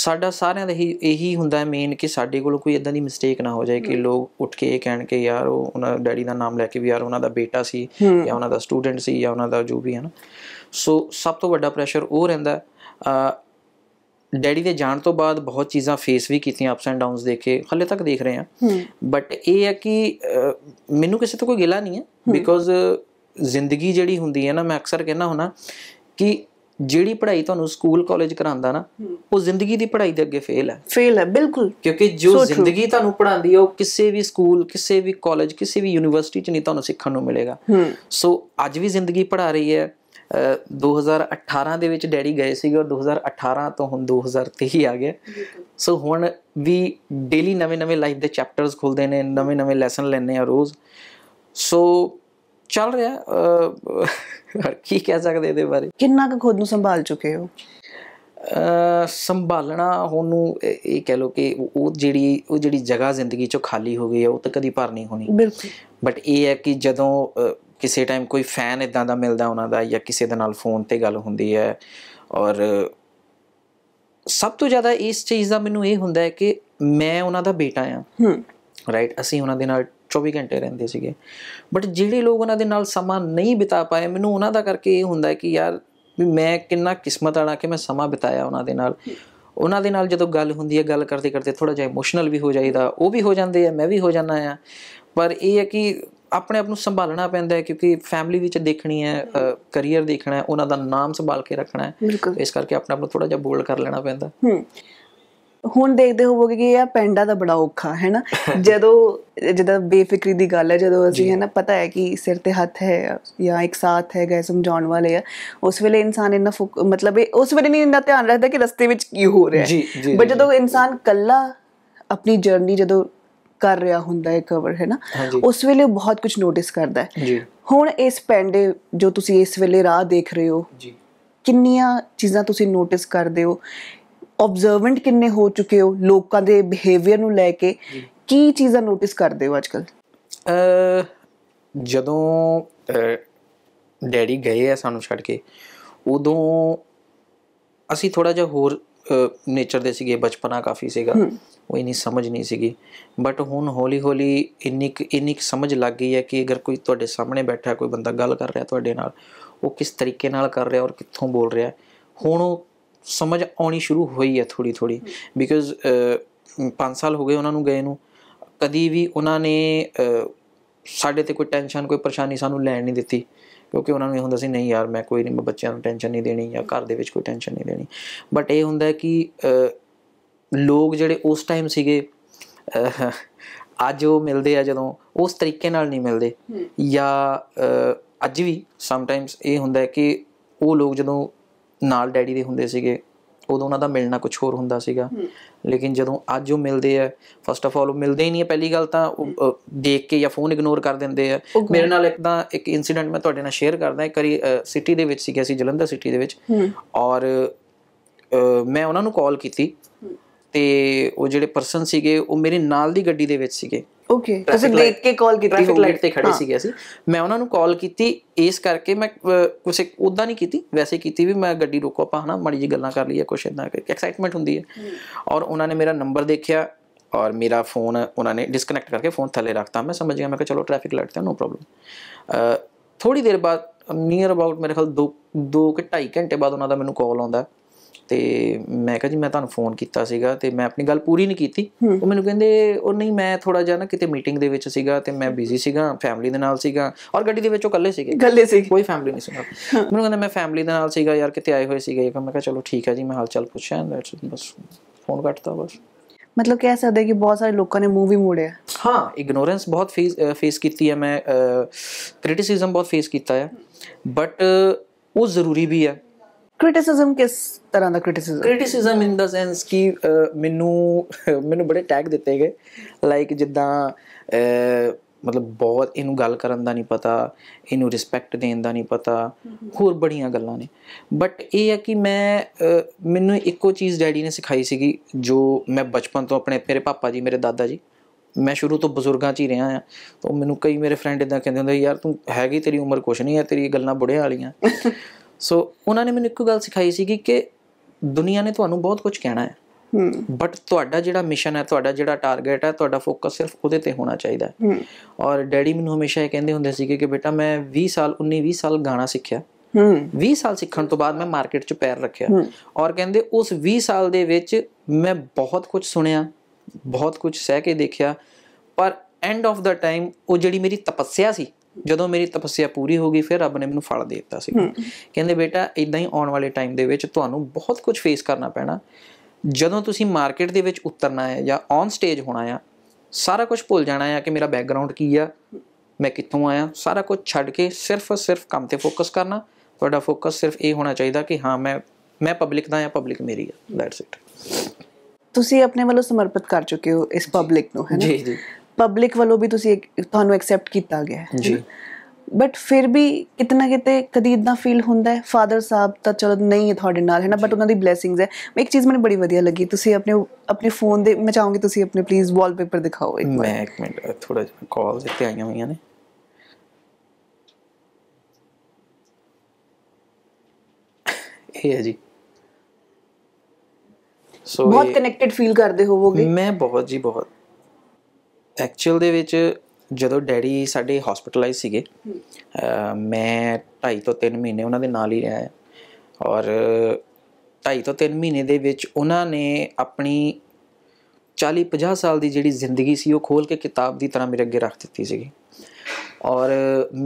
ਸਾਡਾ ਸਾਰਿਆਂ ਦਾ ਹੀ ਇਹੀ ਹੁੰਦਾ ਹੈ ਮੇਨ ਕਿ ਸਾਡੇ ਕੋਲ ਕੋਈ ਇਦਾਂ ਦੀ ਮਿਸਟੇਕ ਨਾ ਹੋ ਜਾਏ ਕਿ ਲੋਕ ਉੱਠ ਕੇ ਇਹ ਕਹਿਣ ਕਿ ਯਾਰ ਉਹ ਉਹਨਾਂ ਡੈਡੀ ਦਾ ਨਾਮ ਲੈ ਕੇ ਵੀ ਯਾਰ ਉਹਨਾਂ ਦਾ ਬੇਟਾ ਸੀ ਜਾਂ ਉਹਨਾਂ ਦਾ ਸਟੂਡੈਂਟ ਸੀ ਜਾਂ ਉਹਨਾਂ ਦਾ ਜੋ ਵੀ ਹੈ ਨਾ ਸੋ ਸਭ ਤੋਂ ਵੱਡਾ ਪ੍ਰੈਸ਼ਰ ਉਹ ਰਹਿੰਦਾ ਡੈਡੀ ਦੇ ਜਾਣ ਤੋਂ ਬਾਅਦ ਬਹੁਤ ਚੀਜ਼ਾਂ ਫੇਸ ਵੀ ਕੀਤੀਆਂ ਅਪਸ ਐਂਡ ਡਾਊਨਸ ਦੇਖੇ ਹੱਲੇ ਤੱਕ ਦੇਖ ਰਹੇ ਹਾਂ ਬਟ ਇਹ ਹੈ ਕਿ ਮੈਨੂੰ ਕਿਸੇ ਤੋਂ ਕੋਈ ਗਿਲਾ ਨਹੀਂ ਹੈ ਬਿਕੋਜ਼ ਜ਼ਿੰਦਗੀ ਜਿਹੜੀ ਹੁੰਦੀ ਹੈ ਨਾ ਮੈਂ ਅਕਸਰ ਕਹਿੰਦਾ ਹੁਣਾ ਕਿ ਜਿਹੜੀ ਪੜ੍ਹਾਈ ਤੁਹਾਨੂੰ ਸਕੂਲ ਕਾਲਜ ਕਰਾਉਂਦਾ ਨਾ ਉਹ ਜ਼ਿੰਦਗੀ ਦੀ ਪੜ੍ਹਾਈ ਦੇ ਅੱਗੇ ਫੇਲ ਹੈ ਫੇਲ ਹੈ ਬਿਲਕੁਲ ਕਿਉਂਕਿ ਜੋ ਜ਼ਿੰਦਗੀ ਤੁਹਾਨੂੰ ਪੜ੍ਹਾਉਂਦੀ ਹੈ ਉਹ ਕਿਸੇ ਵੀ ਸਕੂਲ ਕਿਸੇ ਵੀ ਕਾਲਜ ਕਿਸੇ ਵੀ ਯੂਨੀਵਰਸਿਟੀ 'ਚ ਨਹੀਂ ਤੁਹਾਨੂੰ ਸਿੱਖਣ ਨੂੰ ਮਿਲੇਗਾ ਸੋ ਅੱਜ ਵੀ ਜ਼ਿੰਦਗੀ ਪੜ੍ਹਾ ਰਹੀ ਹੈ 2018 ਦੇ ਵਿੱਚ ਡੈਡੀ ਗਏ ਸੀਗੇ ਔਰ 2018 ਤੋਂ ਹੁਣ 2023 ਆ ਗਿਆ ਸੋ ਹੁਣ ਵੀ ਡੇਲੀ ਨਵੇਂ-ਨਵੇਂ ਲਾਈਫ ਦੇ ਚੈਪਟਰਸ ਖੁੱਲਦੇ ਨੇ ਨਵੇਂ-ਨਵੇਂ ਲੈਸਨ ਲੈਣੇ ਆ ਰੋਜ਼ ਸੋ ਚੱਲ ਰਿਹਾ ਕੀ ਕਹਿ ਸਕਦੇ ਇਹਦੇ ਬਾਰੇ ਕਿੰਨਾ ਕੁ ਖੁਦ ਨੂੰ ਸੰਭਾਲ ਚੁੱਕੇ ਹੋ ਸੰਭਾਲਣਾ ਨੂੰ ਇਹ ਕਹਿ ਲੋ ਕਿ ਉਹ ਜਿਹੜੀ ਉਹ ਜਿਹੜੀ ਜਗ੍ਹਾ ਜ਼ਿੰਦਗੀ ਚੋਂ ਖਾਲੀ ਹੋ ਗਈ ਹੈ ਉਹ ਤਾਂ ਕਦੀ ਭਰ ਨਹੀਂ ਹੋਣੀ ਬਿਲਕੁਲ ਬਟ ਇਹ ਹੈ ਕਿ ਜਦੋਂ ਕਿਸੇ ਟਾਈਮ ਕੋਈ ਫੈਨ ਇਦਾਂ ਦਾ ਮਿਲਦਾ ਉਹਨਾਂ ਦਾ ਜਾਂ ਕਿਸੇ ਦੇ ਨਾਲ ਫੋਨ ਤੇ ਗੱਲ ਹੁੰਦੀ ਹੈ ਔਰ ਸਭ ਤੋਂ ਜ਼ਿਆਦਾ ਇਸ ਚੀਜ਼ ਦਾ ਮੈਨੂੰ ਇਹ ਹੁੰਦਾ ਹੈ ਕਿ ਮੈਂ ਉਹਨਾਂ ਦਾ ਬੇਟਾ ਆ ਹਾਂ ਰਾਈਟ ਅਸੀਂ ਉਹਨਾਂ ਦੇ ਨਾਲ 24 ਘੰਟੇ ਰਹਿੰਦੇ ਸੀਗੇ ਬਟ ਜਿਹੜੇ ਲੋਕ ਉਹਨਾਂ ਦੇ ਨਾਲ ਸਮਾਂ ਨਹੀਂ ਬਿਤਾ ਪਾਏ ਮੈਨੂੰ ਉਹਨਾਂ ਦਾ ਕਰਕੇ ਇਹ ਹੁੰਦਾ ਕਿ ਯਾਰ ਵੀ ਮੈਂ ਕਿੰਨਾ ਕਿਸਮਤ ਵਾਲਾ ਕਿ ਮੈਂ ਸਮਾਂ ਬਿਤਾਇਆ ਉਹਨਾਂ ਦੇ ਨਾਲ ਉਹਨਾਂ ਦੇ ਨਾਲ ਜਦੋਂ ਗੱਲ ਹੁੰਦੀ ਹੈ ਗੱਲ ਕਰਦੇ ਕਰਦੇ ਥੋੜਾ ਜਿਹਾ ਇਮੋਸ਼ਨਲ ਵੀ ਹੋ ਜਾਈਦਾ ਉਹ ਵੀ ਹੋ ਜਾਂਦੇ ਆ ਮੈਂ ਵੀ ਹੋ ਜਾਂਦਾ ਆ ਪਰ ਇਹ ਹੈ ਕਿ ਆਪਣੇ ਆਪ ਨੂੰ ਸੰਭਾਲਣਾ ਪੈਂਦਾ ਹੈ ਕਿਉਂਕਿ ਫੈਮਿਲੀ ਵਿੱਚ ਦੇਖਣੀ ਹੈ ਕੈਰੀਅਰ ਦੇਖਣਾ ਹੈ ਉਹਨਾਂ ਦਾ ਨਾਮ ਸੰਭਾਲ ਕੇ ਰੱਖਣਾ ਹੈ ਇਸ ਕਰਕੇ ਆਪਣੇ ਆਪ ਨੂੰ ਥੋੜਾ ਜਿਹਾ ਬੋਲਡ ਕਰ ਲੈਣਾ ਪੈਂਦਾ ਹੂੰ ਹੁਣ ਦੇਖਦੇ ਹੋਵੋਗੇ ਕਿ ਇਹ ਪੈਂਡਾ ਦਾ ਬੜਾ ਔਖਾ ਹੈ ਨਾ [LAUGHS] ਜਦੋਂ ਜਦੋਂ ਬੇਫਿਕਰੀ ਦੀ ਗੱਲ ਹੈ ਜਦੋਂ ਅਸੀਂ ਹੈ ਨਾ ਪਤਾ ਹੈ ਕਿ ਸਿਰ ਤੇ ਹੱਥ ਹੈ ਜਾਂ ਇੱਕ ਸਾਥ ਹੈ ਗਏ ਸਮਝਾਉਣ ਵਾਲੇ ਆ ਉਸ ਵੇਲੇ ਇਨਸਾਨ ਇਹਨਾਂ ਮਤਲਬ ਉਸ ਵੇਲੇ ਨਹੀਂ ਇਹਨਾਂ ਧਿਆਨ ਰੱਖਦਾ ਕਿ ਰਸਤੇ ਵਿੱਚ ਕੀ ਹੋ ਰਿਹਾ ਹੈ ਬਟ ਜਦੋਂ ਇਨਸਾਨ ਕੱਲਾ ਆਪਣੀ ਜਰਨੀ ਜਦੋਂ ਕਰ ਰਿਹਾ ਹੁੰਦਾ ਹੈ ਕਵਰ ਹੈ ਨਾ ਉਸ ਵੇਲੇ ਬਹੁਤ ਕੁਝ ਨੋਟਿਸ ਕਰਦਾ ਹੈ ਜੀ ਹੁਣ ਇਸ ਪੈਂਡੇ ਜੋ ਤੁਸੀਂ ਇਸ ਵੇਲੇ ਰਾਹ ਦੇਖ ਰਹੇ ਹੋ ਜੀ ਕਿੰਨੀਆਂ ਚੀਜ਼ਾਂ ਤੁਸੀਂ ਨੋਟਿਸ ਕਰਦੇ ਹੋ ਆਬਜ਼ਰਵੈਂਟ ਕਿੰਨੇ ਹੋ ਚੁੱਕੇ ਹੋ ਲੋਕਾਂ ਦੇ ਬਿਹੇਵੀਅਰ ਨੂੰ ਲੈ ਕੇ ਕੀ ਚੀਜ਼ਾਂ ਨੋਟਿਸ ਕਰਦੇ ਹੋ ਅੱਜਕੱਲ ਜਦੋਂ ਡੈਡੀ ਗਏ ਆ ਸਾਨੂੰ ਛੱਡ ਕੇ ਉਦੋਂ ਅਸੀਂ ਥੋੜਾ ਜਿਹਾ ਹੋਰ ਨੇਚਰ ਦੇ ਸੀਗੇ ਬਚਪਨਾ ਕਾਫੀ ਸੀਗਾ ਉਹ ਇਨੀ ਸਮਝ ਨਹੀਂ ਸੀਗੀ ਬਟ ਹੁਣ ਹੌਲੀ ਹੌਲੀ ਇਨੀ ਇਨੀ ਸਮਝ ਲੱਗ ਗਈ ਹੈ ਕਿ ਅਗਰ ਕੋਈ ਤੁਹਾਡੇ ਸਾਹਮਣੇ ਬੈਠਾ ਕੋਈ ਬੰਦਾ ਗੱਲ ਕਰ ਰਿਹਾ ਤੁਹਾਡੇ ਨਾਲ ਉਹ ਕਿਸ ਤਰੀਕੇ ਨਾਲ ਕਰ ਰਿਹਾ ਔਰ ਕਿੱਥੋਂ ਬੋਲ ਰਿਹਾ ਹੁਣ ਉਹ ਸਮਝ ਆਉਣੀ ਸ਼ੁਰੂ ਹੋਈ ਹੈ ਥੋੜੀ ਥੋੜੀ ਬਿਕਾਜ਼ 5 ਸਾਲ ਹੋ ਗਏ ਉਹਨਾਂ ਨੂੰ ਗਏ ਨੂੰ ਕਦੀ ਵੀ ਉਹਨਾਂ ਨੇ ਸਾਡੇ ਤੇ ਕੋਈ ਟੈਨਸ਼ਨ ਕੋਈ ਪਰੇਸ਼ਾਨੀ ਸਾਨੂੰ ਲੈਣ ਨਹੀਂ ਦਿੱਤੀ ਕਿਉਂਕਿ ਉਹਨਾਂ ਨੂੰ ਇਹ ਹੁੰਦਾ ਸੀ ਨਹੀਂ ਯਾਰ ਮੈਂ ਕੋਈ ਨਹੀਂ ਮੈਂ ਬੱਚਿਆਂ ਨੂੰ ਟੈਨਸ਼ਨ ਨਹੀਂ ਦੇਣੀ ਜਾਂ ਘਰ ਦੇ ਵਿੱਚ ਕੋਈ ਟੈਨਸ਼ਨ ਨਹੀਂ ਦੇਣੀ ਬਟ ਇਹ ਹੁੰਦਾ ਹੈ ਕਿ ਲੋਕ ਜਿਹੜੇ ਉਸ ਟਾਈਮ ਸੀਗੇ ਅੱਜ ਉਹ ਮਿਲਦੇ ਆ ਜਦੋਂ ਉਸ ਤਰੀਕੇ ਨਾਲ ਨਹੀਂ ਮਿਲਦੇ ਜਾਂ ਅੱਜ ਵੀ ਸਮਟਾਈਮਸ ਇਹ ਹੁੰਦਾ ਹੈ ਕਿ ਉਹ ਲੋਕ ਜਦੋਂ ਨਾਲ ਡੈਡੀ ਦੇ ਹੁੰਦੇ ਸੀਗੇ ਉਦੋਂ ਉਹਨਾਂ ਦਾ ਮਿਲਣਾ ਕੁਝ ਹੋਰ ਹੁੰਦਾ ਸੀਗਾ ਲੇਕਿਨ ਜਦੋਂ ਅੱਜ ਉਹ ਮਿਲਦੇ ਆ ਫਸਟ ਆਫ ਆਲ ਉਹ ਮਿਲਦੇ ਹੀ ਨਹੀਂ ਪਹਿਲੀ ਗੱਲ ਤਾਂ ਉਹ ਦੇਖ ਕੇ ਜਾਂ ਫੋਨ ਇਗਨੋਰ ਕਰ ਦਿੰਦੇ ਆ ਮੇਰੇ ਨਾਲ ਇੱਕ ਤਾਂ ਇੱਕ ਇਨਸੀਡੈਂਟ ਮੈਂ ਤੁਹਾਡੇ ਨਾਲ ਸ਼ੇਅਰ ਕਰਦਾ ਇੱਕ ਵਾਰੀ ਸਿਟੀ ਦੇ ਵਿੱਚ ਸੀਗੇ ਅਸੀਂ ਜਲੰਧਰ ਸਿਟੀ ਦੇ ਵਿੱਚ ਔਰ ਮੈਂ ਉਹਨਾਂ ਨੂੰ ਕਾਲ ਕੀਤੀ ਤੇ ਉਹ ਜਿਹੜੇ ਪਰਸਨ ਸੀਗੇ ਉਹ ਮੇਰੇ ਨਾਲ ਦੀ ਗੱਡੀ ਦੇ ਵਿੱਚ ਸੀਗੇ ਓਕੇ ਤੁਸੀਂ ਦੇਖ ਕੇ ਕਾਲ ਕੀਤੀ ਟ੍ਰੈਫਿਕ ਲਾਈਟ ਤੇ ਖੜੇ ਸੀਗੇ ਅਸੀਂ ਮੈਂ ਉਹਨਾਂ ਨੂੰ ਕਾਲ ਕੀਤੀ ਇਸ ਕਰਕੇ ਮੈਂ ਕੁਛ ਉਦਾਂ ਨਹੀਂ ਕੀਤੀ ਵੈਸੇ ਕੀਤੀ ਵੀ ਮੈਂ ਗੱਡੀ ਰੋਕੋ ਆਪਾਂ ਹਨਾ ਮੜੀ ਜੀ ਗੱਲਾਂ ਕਰ ਲਈਏ ਕੁਛ ਇਦਾਂ ਕਿ ਐਕਸਾਈਟਮੈਂਟ ਹੁੰਦੀ ਹੈ ਔਰ ਉਹਨਾਂ ਨੇ ਮੇਰਾ ਨੰਬਰ ਦੇਖਿਆ ਔਰ ਮੇਰਾ ਫੋਨ ਉਹਨਾਂ ਨੇ ਡਿਸਕਨੈਕਟ ਕਰਕੇ ਫੋਨ ਥੱਲੇ ਰੱਖਤਾ ਮੈਂ ਸਮਝ ਗਿਆ ਮੈਂ ਕਿ ਚਲੋ ਟ੍ਰੈਫਿਕ ਲਾਈਟ ਤੇ ਨੋ ਪ੍ਰੋਬਲਮ ਥੋੜੀ ਦੇਰ ਬਾਅਦ ਨੀਅਰ ਅਬਾਊਟ ਮੇਰੇ ਖਿਆਲ 2 2 ਕਿ 2.5 ਘੰਟੇ ਬਾਅਦ ਉਹਨਾਂ ਦਾ ਮੈਨੂੰ ਕਾਲ ਆਉਂਦਾ ਤੇ ਮੈਂ ਕਿਹਾ ਜੀ ਮੈਂ ਤੁਹਾਨੂੰ ਫੋਨ ਕੀਤਾ ਸੀਗਾ ਤੇ ਮੈਂ ਆਪਣੀ ਗੱਲ ਪੂਰੀ ਨਹੀਂ ਕੀਤੀ ਉਹ ਮੈਨੂੰ ਕਹਿੰਦੇ ਉਹ ਨਹੀਂ ਮੈਂ ਥੋੜਾ ਜਿਹਾ ਨਾ ਕਿਤੇ ਮੀਟਿੰਗ ਦੇ ਵਿੱਚ ਸੀਗਾ ਤੇ ਮੈਂ ਬਿਜ਼ੀ ਸੀਗਾ ਫੈਮਿਲੀ ਦੇ ਨਾਲ ਸੀਗਾ ਔਰ ਗੱਡੀ ਦੇ ਵਿੱਚ ਉਹ ਇਕੱਲੇ ਸੀਗੇ ਇਕੱਲੇ ਸੀ ਕੋਈ ਫੈਮਿਲੀ ਨਹੀਂ ਸੀਗਾ ਮੈਨੂੰ ਕਹਿੰਦਾ ਮੈਂ ਫੈਮਿਲੀ ਦੇ ਨਾਲ ਸੀਗਾ ਯਾਰ ਕਿਤੇ ਆਏ ਹੋਏ ਸੀਗੇ ਫਿਰ ਮੈਂ ਕਿਹਾ ਚਲੋ ਠੀਕ ਹੈ ਜੀ ਮੈਂ ਹਾਲ ਚਾਲ ਪੁੱਛਿਆ ਲੈਟਸ ਬਸ ਫੋਨ ਕੱਟਦਾ ਬਸ ਮਤਲਬ ਕਹਿ ਸਕਦੇ ਕਿ ਬਹੁਤ ਸਾਰੇ ਲੋਕਾਂ ਨੇ ਮੂਵੀ ਮੋੜਿਆ ਹਾਂ ਇਗਨੋਰੈਂਸ ਬਹੁਤ ਫੇਸ ਕੀਤੀ ਹੈ ਮੈਂ ਕ੍ਰਿਟਿਸਿਜ਼ਮ ਬਹੁਤ ਫੇਸ ਕੀਤਾ ਹੈ ਬਟ ਉਹ ਜ਼ਰੂਰੀ ਵੀ ਹੈ ਕ੍ਰਿਟਿਸਿਜ਼ਮ ਕਿਸ ਤਰ੍ਹਾਂ ਦਾ criticism criticism in the sense ਕਿ ਮੈਨੂੰ ਮੈਨੂੰ ਬੜੇ ਟੈਗ ਦਿੱਤੇ ਗਏ ਲਾਈਕ ਜਿੱਦਾਂ ਮਤਲਬ ਬਹੁਤ ਇਹਨੂੰ ਗੱਲ ਕਰਨ ਦਾ ਨਹੀਂ ਪਤਾ ਇਹਨੂੰ ਰਿਸਪੈਕਟ ਦੇਣ ਦਾ ਨਹੀਂ ਪਤਾ ਹੋਰ ਬੜੀਆਂ ਗੱਲਾਂ ਨੇ ਬਟ ਇਹ ਹੈ ਕਿ ਮੈਂ ਮੈਨੂੰ ਇੱਕੋ ਚੀਜ਼ ਡੈਡੀ ਨੇ ਸਿਖਾਈ ਸੀਗੀ ਜੋ ਮੈਂ ਬਚਪਨ ਤੋਂ ਆਪਣੇ ਮੇਰੇ ਪਾਪਾ ਜੀ ਮੇਰੇ ਦਾਦਾ ਜੀ ਮੈਂ ਸ਼ੁਰੂ ਤੋਂ ਬਜ਼ੁਰਗਾਂ 'ਚ ਹੀ ਰਿਹਾ ਆ ਤਾਂ ਮੈਨੂੰ ਕਈ ਮੇਰੇ ਫਰੈਂਡ ਇਦਾਂ ਕਹਿੰਦੇ ਹੁੰਦੇ ਯਾਰ ਤੂੰ ਹੈਗੀ ਤੇਰੀ ਉਮਰ ਕੁਛ ਨਹੀਂ ਹੈ ਤੇਰੀ ਗੱਲਾਂ ਬੁੜਿਆਂ ਵਾਲੀਆਂ ਸੋ ਉਹਨਾਂ ਨੇ ਮੈਨੂੰ ਇੱਕੋ ਗੱਲ ਸਿਖਾਈ ਸੀ ਕਿ ਦੁਨੀਆ ਨੇ ਤੁਹਾਨੂੰ ਬਹੁਤ ਕੁਝ ਕਹਿਣਾ ਹੈ ਬਟ ਤੁਹਾਡਾ ਜਿਹੜਾ ਮਿਸ਼ਨ ਹੈ ਤੁਹਾਡਾ ਜਿਹੜਾ ਟਾਰਗੇਟ ਹੈ ਤੁਹਾਡਾ ਫੋਕਸ ਸਿਰਫ ਉਹਦੇ ਤੇ ਹੋਣਾ ਚਾਹੀਦਾ ਹੈ ਔਰ ਡੈਡੀ ਮੈਨੂੰ ਹਮੇਸ਼ਾ ਇਹ ਕਹਿੰਦੇ ਹੁੰਦੇ ਸੀ ਕਿ ਬੇਟਾ ਮੈਂ 20 ਸਾਲ 19 20 ਸਾਲ ਗਾਣਾ ਸਿੱਖਿਆ 20 ਸਾਲ ਸਿੱਖਣ ਤੋਂ ਬਾਅਦ ਮੈਂ ਮਾਰਕੀਟ 'ਚ ਪੈਰ ਰੱਖਿਆ ਔਰ ਕਹਿੰਦੇ ਉਸ 20 ਸਾਲ ਦੇ ਵਿੱਚ ਮੈਂ ਬਹੁਤ ਕੁਝ ਸੁਣਿਆ ਬਹੁਤ ਕੁਝ ਸਹਿ ਕੇ ਦੇਖਿਆ ਪਰ ਐਂਡ ਆਫ ਦਾ ਟਾਈਮ ਉਹ ਜਿਹੜੀ ਮੇਰੀ ਤਪੱਸਿਆ ਸੀ ਜਦੋਂ ਮੇਰੀ ਤਪੱਸਿਆ ਪੂਰੀ ਹੋ ਗਈ ਫਿਰ ਰੱਬ ਨੇ ਮੈਨੂੰ ਫਲ ਦੇ ਦਿੱਤਾ ਸੀ ਕਹਿੰਦੇ ਬੇਟਾ ਇਦਾਂ ਹੀ ਆਉਣ ਵਾਲੇ ਟਾਈਮ ਦੇ ਵਿੱਚ ਤੁਹਾਨੂੰ ਬਹੁਤ ਕੁਝ ਫੇਸ ਕਰਨਾ ਪੈਣਾ ਜਦੋਂ ਤੁਸੀਂ ਮਾਰਕੀਟ ਦੇ ਵਿੱਚ ਉਤਰਨਾ ਹੈ ਜਾਂ ਔਨ ਸਟੇਜ ਹੋਣਾ ਹੈ ਸਾਰਾ ਕੁਝ ਭੁੱਲ ਜਾਣਾ ਹੈ ਕਿ ਮੇਰਾ ਬੈਕਗ੍ਰਾਉਂਡ ਕੀ ਆ ਮੈਂ ਕਿੱਥੋਂ ਆਇਆ ਸਾਰਾ ਕੁਝ ਛੱਡ ਕੇ ਸਿਰਫ ਸਿਰਫ ਕੰਮ ਤੇ ਫੋਕਸ ਕਰਨਾ ਤੁਹਾਡਾ ਫੋਕਸ ਸਿਰਫ ਇਹ ਹੋਣਾ ਚਾਹੀਦਾ ਕਿ ਹਾਂ ਮੈਂ ਮੈਂ ਪਬਲਿਕ ਦਾ ਜਾਂ ਪਬਲਿਕ ਮੇਰੀ ਆ ਦੈਟਸ ਇਟ ਤੁਸੀਂ ਆਪਣੇ ਵੱਲੋਂ ਸਮਰਪਿਤ ਕਰ ਚੁੱਕੇ ਹੋ ਇਸ ਪਬਲਿਕ ਨੂੰ ਹੈ ਨਾ ਜੀ ਜੀ ਪਬਲਿਕ ਵੱਲੋਂ ਵੀ ਤੁਸੀਂ ਤੁਹਾਨੂੰ ਐਕਸੈਪਟ ਕੀਤਾ ਗਿਆ ਹੈ ਜੀ ਬਟ ਫਿਰ ਵੀ ਕਿਤਨਾ ਕਿਤੇ ਕਦੀ ਇਦਾਂ ਫੀਲ ਹੁੰਦਾ ਹੈ ਫਾਦਰ ਸਾਹਿਬ ਤਾਂ ਚਲੋ ਨਹੀਂ ਹੈ ਤੁਹਾਡੇ ਨਾਲ ਹੈ ਨਾ ਬਟ ਉਹਨਾਂ ਦੀ ਬਲੇਸਿੰਗਸ ਹੈ ਇੱਕ ਚੀਜ਼ ਮੈਨੂੰ ਬੜੀ ਵਧੀਆ ਲੱਗੀ ਤੁਸੀਂ ਆਪਣੇ ਆਪਣੇ ਫੋਨ ਦੇ ਮੈਂ ਚਾਹੂੰਗੀ ਤੁਸੀਂ ਆਪਣੇ ਪਲੀਜ਼ ਵਾਲਪੇਪਰ ਦਿਖਾਓ ਇੱਕ ਮੈਂ ਇੱਕ ਮਿੰਟ ਥੋੜਾ ਜਿਹਾ ਕਾਲਸ ਇੱਥੇ ਆਈਆਂ ਹੋਈਆਂ ਨੇ ਇਹ ਹੈ ਜੀ ਸੋ ਬਹੁਤ ਕਨੈਕਟਡ ਫੀਲ ਕਰਦੇ ਹੋਵੋਗੇ ਮੈਂ ਬਹੁਤ ਜੀ ਬਹੁਤ ਐਕਚੁਅਲ ਦੇ ਵਿੱਚ ਜਦੋਂ ਡੈਡੀ ਸਾਡੇ ਹਸਪੀਟਲਾਈਜ਼ ਸੀਗੇ ਮੈਂ 2.5 ਤੋਂ 3 ਮਹੀਨੇ ਉਹਨਾਂ ਦੇ ਨਾਲ ਹੀ ਰਿਹਾ ਔਰ 2.5 ਤੋਂ 3 ਮਹੀਨੇ ਦੇ ਵਿੱਚ ਉਹਨਾਂ ਨੇ ਆਪਣੀ 40-50 ਸਾਲ ਦੀ ਜਿਹੜੀ ਜ਼ਿੰਦਗੀ ਸੀ ਉਹ ਖੋਲ ਕੇ ਕਿਤਾਬ ਦੀ ਤਰ੍ਹਾਂ ਮੇਰੇ ਅੱਗੇ ਰੱਖ ਦਿੱਤੀ ਸੀਗੀ ਔਰ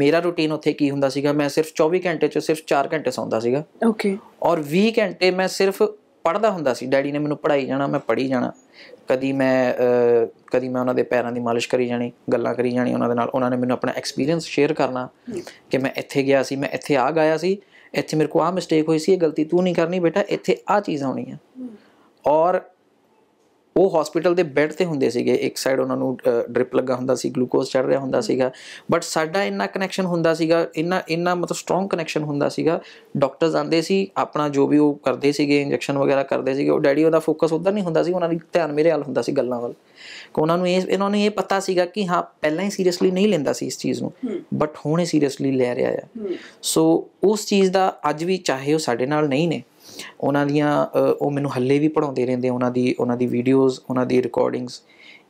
ਮੇਰਾ ਰੁਟੀਨ ਉੱਥੇ ਕੀ ਹੁੰਦਾ ਸੀਗਾ ਮੈਂ ਸਿਰਫ 24 ਘੰਟੇ ਚੋਂ ਸਿਰਫ 4 ਘੰਟੇ ਸੌਂਦਾ ਸੀਗਾ ਓਕੇ ਔਰ 20 ਘੰਟੇ ਮੈਂ ਸਿਰਫ ਪੜਦਾ ਹੁੰਦਾ ਸੀ ਡੈਡੀ ਨੇ ਮੈਨੂੰ ਪੜਾਈ ਜਾਣਾ ਮੈਂ ਪੜੀ ਜਾਣਾ ਕਦੀ ਮੈਂ ਕਦੀ ਮੈਂ ਉਹਨਾਂ ਦੇ ਪੈਰਾਂ ਦੀ ਮਾਲਿਸ਼ ਕਰੀ ਜਾਣੀ ਗੱਲਾਂ ਕਰੀ ਜਾਣੀ ਉਹਨਾਂ ਦੇ ਨਾਲ ਉਹਨਾਂ ਨੇ ਮੈਨੂੰ ਆਪਣਾ ਐਕਸਪੀਰੀਅੰਸ ਸ਼ੇਅਰ ਕਰਨਾ ਕਿ ਮੈਂ ਇੱਥੇ ਗਿਆ ਸੀ ਮੈਂ ਇੱਥੇ ਆ ਗਿਆ ਸੀ ਇੱਥੇ ਮੇਰੇ ਕੋ ਆ ਮਿਸਟੇਕ ਹੋਈ ਸੀ ਇਹ ਗਲਤੀ ਤੂੰ ਨਹੀਂ ਕਰਨੀ ਬੇਟਾ ਇੱਥੇ ਆ ਚੀਜ਼ ਹੋਣੀ ਹੈ ਔਰ ਉਹ ਹਸਪੀਟਲ ਦੇ ਬੈੱਡ ਤੇ ਹੁੰਦੇ ਸੀਗੇ ਇੱਕ ਸਾਈਡ ਉਹਨਾਂ ਨੂੰ ਡ੍ਰਿਪ ਲੱਗਾ ਹੁੰਦਾ ਸੀ ਗਲੂਕੋਜ਼ ਚੜ ਰਿਹਾ ਹੁੰਦਾ ਸੀਗਾ ਬਟ ਸਾਡਾ ਇੰਨਾ ਕਨੈਕਸ਼ਨ ਹੁੰਦਾ ਸੀਗਾ ਇੰਨਾ ਇੰਨਾ ਮਤਲਬ ਸਟਰੋਂਗ ਕਨੈਕਸ਼ਨ ਹੁੰਦਾ ਸੀਗਾ ਡਾਕਟਰਸ ਆਂਦੇ ਸੀ ਆਪਣਾ ਜੋ ਵੀ ਉਹ ਕਰਦੇ ਸੀਗੇ ਇੰਜੈਕਸ਼ਨ ਵਗੈਰਾ ਕਰਦੇ ਸੀਗੇ ਉਹ ਡੈਡੀ ਉਹਦਾ ਫੋਕਸ ਉਧਰ ਨਹੀਂ ਹੁੰਦਾ ਸੀ ਉਹਨਾਂ ਦੀ ਧਿਆਨ ਮੇਰੇ ਹਾਲ ਹੁੰਦਾ ਸੀ ਗੱਲਾਂ ਵੱਲ ਕਿ ਉਹਨਾਂ ਨੂੰ ਇਹ ਇਹਨਾਂ ਨੂੰ ਇਹ ਪਤਾ ਸੀਗਾ ਕਿ ਹਾਂ ਪਹਿਲਾਂ ਹੀ ਸੀਰੀਅਸਲੀ ਨਹੀਂ ਲੈਂਦਾ ਸੀ ਇਸ ਚੀਜ਼ ਨੂੰ ਬਟ ਹੁਣ ਇਹ ਸੀਰੀਅਸਲੀ ਲੈ ਰਿਹਾ ਆ ਸੋ ਉਸ ਚੀਜ਼ ਦਾ ਅੱਜ ਵੀ ਚਾਹੇ ਉਹ ਸਾਡੇ ਨਾਲ ਨਹੀਂ ਨੇ ਉਹਨਾਂ ਦੀਆਂ ਉਹ ਮੈਨੂੰ ਹੱਲੇ ਵੀ ਪੜਾਉਂਦੇ ਰਹਿੰਦੇ ਉਹਨਾਂ ਦੀ ਉਹਨਾਂ ਦੀ ਵੀਡੀਓਜ਼ ਉਹਨਾਂ ਦੀ ਰਿਕਾਰਡਿੰਗਸ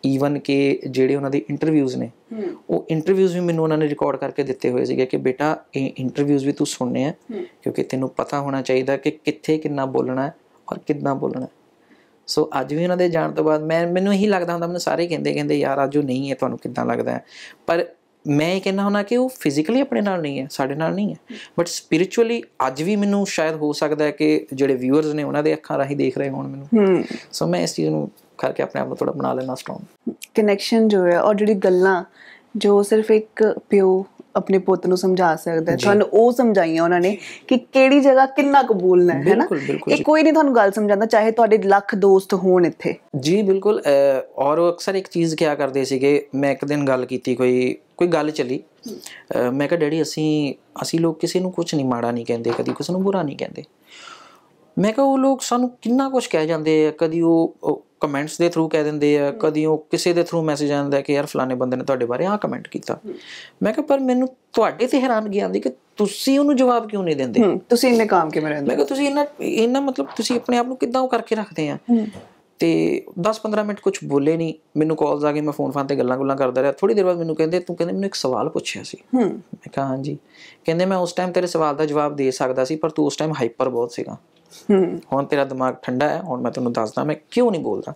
ਈਵਨ ਕਿ ਜਿਹੜੇ ਉਹਨਾਂ ਦੇ ਇੰਟਰਵਿਊਜ਼ ਨੇ ਉਹ ਇੰਟਰਵਿਊਜ਼ ਵੀ ਮੈਨੂੰ ਉਹਨਾਂ ਨੇ ਰਿਕਾਰਡ ਕਰਕੇ ਦਿੱਤੇ ਹੋਏ ਸੀਗੇ ਕਿ ਬੇਟਾ ਇਹ ਇੰਟਰਵਿਊਜ਼ ਵੀ ਤੂੰ ਸੁਣਨੇ ਆ ਕਿਉਂਕਿ ਤੈਨੂੰ ਪਤਾ ਹੋਣਾ ਚਾਹੀਦਾ ਕਿ ਕਿੱਥੇ ਕਿੰਨਾ ਬੋਲਣਾ ਹੈ ਔਰ ਕਿੰਨਾ ਬੋਲਣਾ ਸੋ ਅੱਜ ਵੀ ਉਹਨਾਂ ਦੇ ਜਾਣ ਤੋਂ ਬਾਅਦ ਮੈਂ ਮੈਨੂੰ ਇਹੀ ਲੱਗਦਾ ਹੁੰਦਾ ਮੈਨੂੰ ਸਾਰੇ ਕਹਿੰਦੇ ਕਹਿੰਦੇ ਯਾਰ ਉਹ ਨਹੀਂ ਹੈ ਤੁਹਾਨੂੰ ਕਿੱਦਾਂ ਲੱਗਦਾ ਪਰ ਮੈਂ ਇਹ ਕਹਿਣਾ ਹੁਣਾ ਕਿ ਉਹ ਫਿਜ਼ੀਕਲੀ ਆਪਣੇ ਨਾਲ ਨਹੀਂ ਹੈ ਸਾਡੇ ਨਾਲ ਨਹੀਂ ਹੈ ਬਟ ਸਪਿਰਚੁਅਲੀ ਅੱਜ ਵੀ ਮੈਨੂੰ ਸ਼ਾਇਦ ਹੋ ਸਕਦਾ ਹੈ ਕਿ ਜਿਹੜੇ ਵਿਊਅਰਸ ਨੇ ਉਹਨਾਂ ਦੇ ਅੱਖਾਂ ਰਾਹੀਂ ਦੇਖ ਰਹੇ ਹੋਣ ਮੈਨੂੰ ਸੋ ਮੈਂ ਇਸ ਚੀਜ਼ ਨੂੰ ਕਰਕੇ ਆਪਣੇ ਆਪ ਨੂੰ ਥੋੜਾ ਬਣਾ ਲੈਣਾ ਸਟਰੋਂਗ ਕਨੈਕਸ਼ਨ ਜੋ ਹੈ ਔਰ ਜਿਹੜੀ ਗੱਲਾਂ ਜੋ ਸਿਰਫ ਇੱਕ ਪਿਓ ਆਪਣੇ ਪੁੱਤ ਨੂੰ ਸਮਝਾ ਸਕਦਾ ਹੈ ਤੁਹਾਨੂੰ ਉਹ ਸਮਝਾਈਆਂ ਉਹਨਾਂ ਨੇ ਕਿ ਕਿਹੜੀ ਜਗ੍ਹਾ ਕਿੰਨਾ ਕਬੂਲਣਾ ਹੈ ਹੈਨਾ ਇਹ ਕੋਈ ਨਹੀਂ ਤੁਹਾਨੂੰ ਗੱਲ ਸਮਝਾਉਂਦਾ ਚਾਹੇ ਤੁਹਾਡੇ ਲੱਖ ਦੋਸਤ ਹੋਣ ਇੱਥੇ ਜੀ ਬਿਲਕੁਲ ਔਰ ਉਹ ਅਕਸਰ ਇੱਕ ਚੀਜ਼ ਕਿਹਾ ਕਰਦੇ ਸੀਗੇ ਮੈਂ ਇੱਕ ਦਿਨ ਗੱਲ ਕੀਤੀ ਕੋਈ ਕੋਈ ਗੱਲ ਚੱਲੀ ਮੈਂ ਕਿਹਾ ਡੈਡੀ ਅਸੀਂ ਅਸੀਂ ਲੋਕ ਕਿਸੇ ਨੂੰ ਕੁਝ ਨਹੀਂ ਮਾੜਾ ਨਹੀਂ ਕਹਿੰਦੇ ਕਦੀ ਕਿਸੇ ਨੂੰ ਬੁਰਾ ਨਹੀਂ ਕਹਿੰਦੇ ਮੈਂ ਕਿਹਾ ਉਹ ਲੋਕ ਸਾਨੂੰ ਕਿੰਨਾ ਕੁਝ ਕਹਿ ਜਾਂਦੇ ਆ ਕਦੀ ਉਹ ਕਮੈਂਟਸ ਦੇ ਥਰੂ ਕਹਿ ਦਿੰਦੇ ਆ ਕਦੀ ਉਹ ਕਿਸੇ ਦੇ ਥਰੂ ਮੈਸੇਜ ਆਉਂਦਾ ਕਿ ਯਾਰ ਫਲਾਣੇ ਬੰਦੇ ਨੇ ਤੁਹਾਡੇ ਬਾਰੇ ਆ ਕਮੈਂਟ ਕੀਤਾ ਮੈਂ ਕਿਹਾ ਪਰ ਮੈਨੂੰ ਤੁਹਾਡੇ ਤੇ ਹੈਰਾਨਗੀ ਆਉਂਦੀ ਕਿ ਤੁਸੀਂ ਉਹਨੂੰ ਜਵਾਬ ਕਿਉਂ ਨਹੀਂ ਦਿੰਦੇ ਤੁਸੀਂ ਇੰਨੇ ਕੰਮ ਕਿਵੇਂ ਰਹਿੰਦੇ ਮੈਂ ਕਿਹਾ ਤੁਸੀਂ ਇੰਨਾ ਇੰਨਾ ਮਤਲਬ ਤੁਸੀਂ ਆਪਣੇ ਆਪ ਨੂੰ ਕਿੱਦਾਂ ਉਹ ਕਰਕੇ ਰੱਖਦੇ ਆ ਤੇ 10-15 ਮਿੰਟ ਕੁਝ ਬੋਲੇ ਨਹੀਂ ਮੈਨੂੰ ਕਾਲਸ ਆ ਗਈ ਮੈਂ ਫੋਨ ਫਾਨ ਤੇ ਗੱਲਾਂ-ਗੁੱਲਾਂ ਕਰਦਾ ਰਿਹਾ ਥੋੜੀ ਦੇਰ ਬਾਅਦ ਮੈਨੂੰ ਕਹਿੰਦੇ ਤੂੰ ਕਹਿੰਦੇ ਮੈਨੂੰ ਇੱਕ ਸਵਾਲ ਪੁੱਛਿਆ ਸੀ ਮੈਂ ਕਿਹਾ ਹਾਂਜੀ ਕਹਿੰਦੇ ਮੈਂ ਉਸ ਟਾਈਮ ਤੇਰੇ ਸਵਾਲ ਦਾ ਜਵਾਬ ਦੇ ਸਕਦਾ ਸੀ ਪਰ ਤੂੰ ਉਸ ਟਾਈਮ ਹਾਈਪਰ ਬਹੁਤ ਸੀਗਾ ਹੁਣ ਤੇਰਾ ਦਿਮਾਗ ਠੰਡਾ ਹੈ ਹੁਣ ਮੈਂ ਤੈਨੂੰ ਦੱਸਦਾ ਮੈਂ ਕਿਉਂ ਨਹੀਂ ਬੋਲਦਾ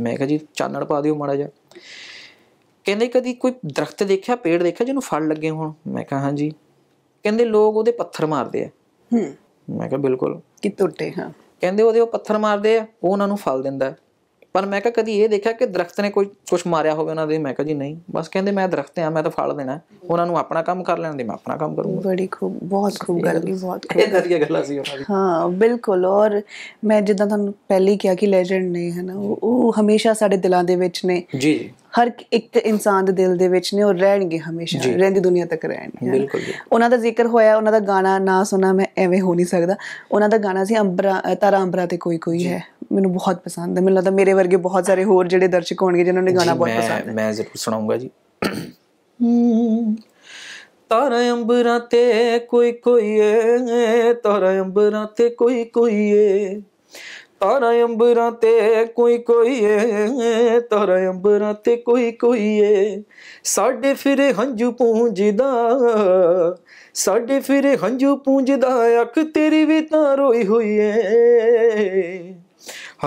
ਮੈਂ ਕਿਹਾ ਜੀ ਚਾਨਣ ਪਾ ਦਿਓ ਮਾੜਾ ਜਿਹਾ ਕਹਿੰਦੇ ਕਦੀ ਕੋਈ ਦਰਖਤ ਦੇਖਿਆ ਪੇੜ ਦੇਖਿਆ ਜਿਹਨੂੰ ਫਲ ਲੱਗੇ ਹੋਣ ਮੈਂ ਕਿਹਾ ਹਾਂ ਜੀ ਕਹਿੰਦੇ ਲੋਕ ਉਹਦੇ ਪੱਥਰ ਮਾਰਦੇ ਆ ਹੂੰ ਮੈਂ ਕਿਹਾ ਬਿਲਕੁਲ ਕਿ ਟੁੱਟੇ ਹਾਂ ਕਹਿੰਦੇ ਉਹਦੇ ਉਹ ਪੱਥਰ ਮਾਰਦੇ ਆ ਉਹ ਉਹਨਾਂ ਨੂੰ ਫਲ ਦਿੰਦਾ ਪਰ ਮੈਂ ਕਿਹਾ ਕਦੀ ਇਹ ਦੇਖਿਆ ਕਿ ਦਰਖਤ ਨੇ ਕੋਈ ਕੁਝ ਮਾਰਿਆ ਹੋਵੇ ਉਹਨਾਂ ਦੇ ਮੈਂ ਕਿਹਾ ਜੀ ਨਹੀਂ ਬਸ ਕਹਿੰਦੇ ਮੈਂ ਦਰਖਤ ਆ ਮੈਂ ਤਾਂ ਫਲ ਦੇਣਾ ਉਹਨਾਂ ਨੂੰ ਆਪਣਾ ਕੰਮ ਕਰ ਲੈਣ ਦੇ ਮੈਂ ਆਪਣਾ ਕੰਮ ਕਰੂੰਗਾ ਬੜੀ ਖੂਬ ਬਹੁਤ ਖੂਬ ਗੱਲ ਵੀ ਬਹੁਤ ਖੂਬ ਇਹ ਦਰੀਆ ਗੱਲਾਂ ਸੀ ਉਹਨਾਂ ਦੀ ਹਾਂ ਬਿਲਕੁਲ ਔਰ ਮੈਂ ਜਿੱਦਾਂ ਤੁਹਾਨੂੰ ਪਹਿਲੀ ਕਿਹਾ ਕਿ ਲੈਜੈਂਡ ਨੇ ਹਨਾ ਉਹ ਹਮੇਸ਼ਾ ਸਾਡੇ ਦਿਲਾਂ ਦੇ ਵਿੱਚ ਨੇ ਜੀ ਜੀ ਹਰ ਇੱਕ ਇਨਸਾਨ ਦੇ ਦਿਲ ਦੇ ਵਿੱਚ ਨੇ ਉਹ ਰਹਿਣਗੇ ਹਮੇਸ਼ਾ ਰਹਿੰਦੀ ਦੁਨੀਆ ਤੱਕ ਰਹਿਣਗੇ ਬਿਲਕੁਲ ਜੀ ਉਹਨਾਂ ਦਾ ਜ਼ਿਕਰ ਹੋਇਆ ਉਹਨਾਂ ਦਾ ਗਾਣਾ ਨਾ ਸੁਣਾ ਮੈਂ ਐਵੇਂ ਹੋ ਨਹੀਂ ਸਕਦਾ ਉਹਨਾਂ ਦਾ ਗਾਣਾ ਸੀ ਅੰਬਰਾ ਤਾਰਾ ਅੰਬਰਾ ਤੇ ਕੋਈ ਕੋਈ ਹੈ ਮੈਨੂੰ ਬਹੁਤ ਪਸੰਦ ਹੈ ਮੈਨੂੰ ਲੱਗਦਾ ਮੇਰੇ ਵਰਗੇ ਬਹੁਤ ਸਾਰੇ ਹੋਰ ਜਿਹੜੇ ਦਰਸ਼ਕ ਹੋਣਗੇ ਜਿਨ੍ਹਾਂ ਨੂੰ ਗਾਣਾ ਬਹੁਤ ਪਸੰਦ ਹੈ ਮੈਂ ਜ਼ਰੂਰ ਸੁਣਾਉਂਗਾ ਜੀ ਤਾਰੇ ਅੰਬਰਾਂ ਤੇ ਕੋਈ ਕੋਈ ਏ ਤਾਰੇ ਅੰਬਰਾਂ ਤੇ ਕੋਈ ਕੋਈ ਏ ਤਾਰੇ ਅੰਬਰਾਂ ਤੇ ਕੋਈ ਕੋਈ ਏ ਤਾਰੇ ਅੰਬਰਾਂ ਤੇ ਕੋਈ ਕੋਈ ਏ ਸਾਡੇ ਫਿਰੇ ਹੰਝੂ ਪੂੰਜਦਾ ਸਾਡੇ ਫਿਰੇ ਹੰਝੂ ਪੂੰਜਦਾ ਅੱਖ ਤੇਰੀ ਵੀ ਤਾਂ ਰੋਈ ਹੋਈ ਏ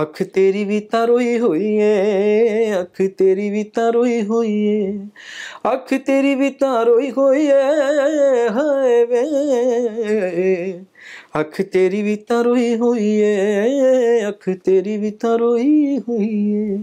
ਅੱਖ ਤੇਰੀ ਵੀ ਤਾਂ ਰੋਈ ਹੋਈ ਏ ਅੱਖ ਤੇਰੀ ਵੀ ਤਾਂ ਰੋਈ ਹੋਈ ਏ ਅੱਖ ਤੇਰੀ ਵੀ ਤਾਂ ਰੋਈ ਹੋਈ ਏ ਹਾਏ ਵੇ ਅੱਖ ਤੇਰੀ ਵੀ ਤਾਂ ਰੋਈ ਹੋਈ ਏ ਅੱਖ ਤੇਰੀ ਵੀ ਤਾਂ ਰੋਈ ਹੋਈ ਏ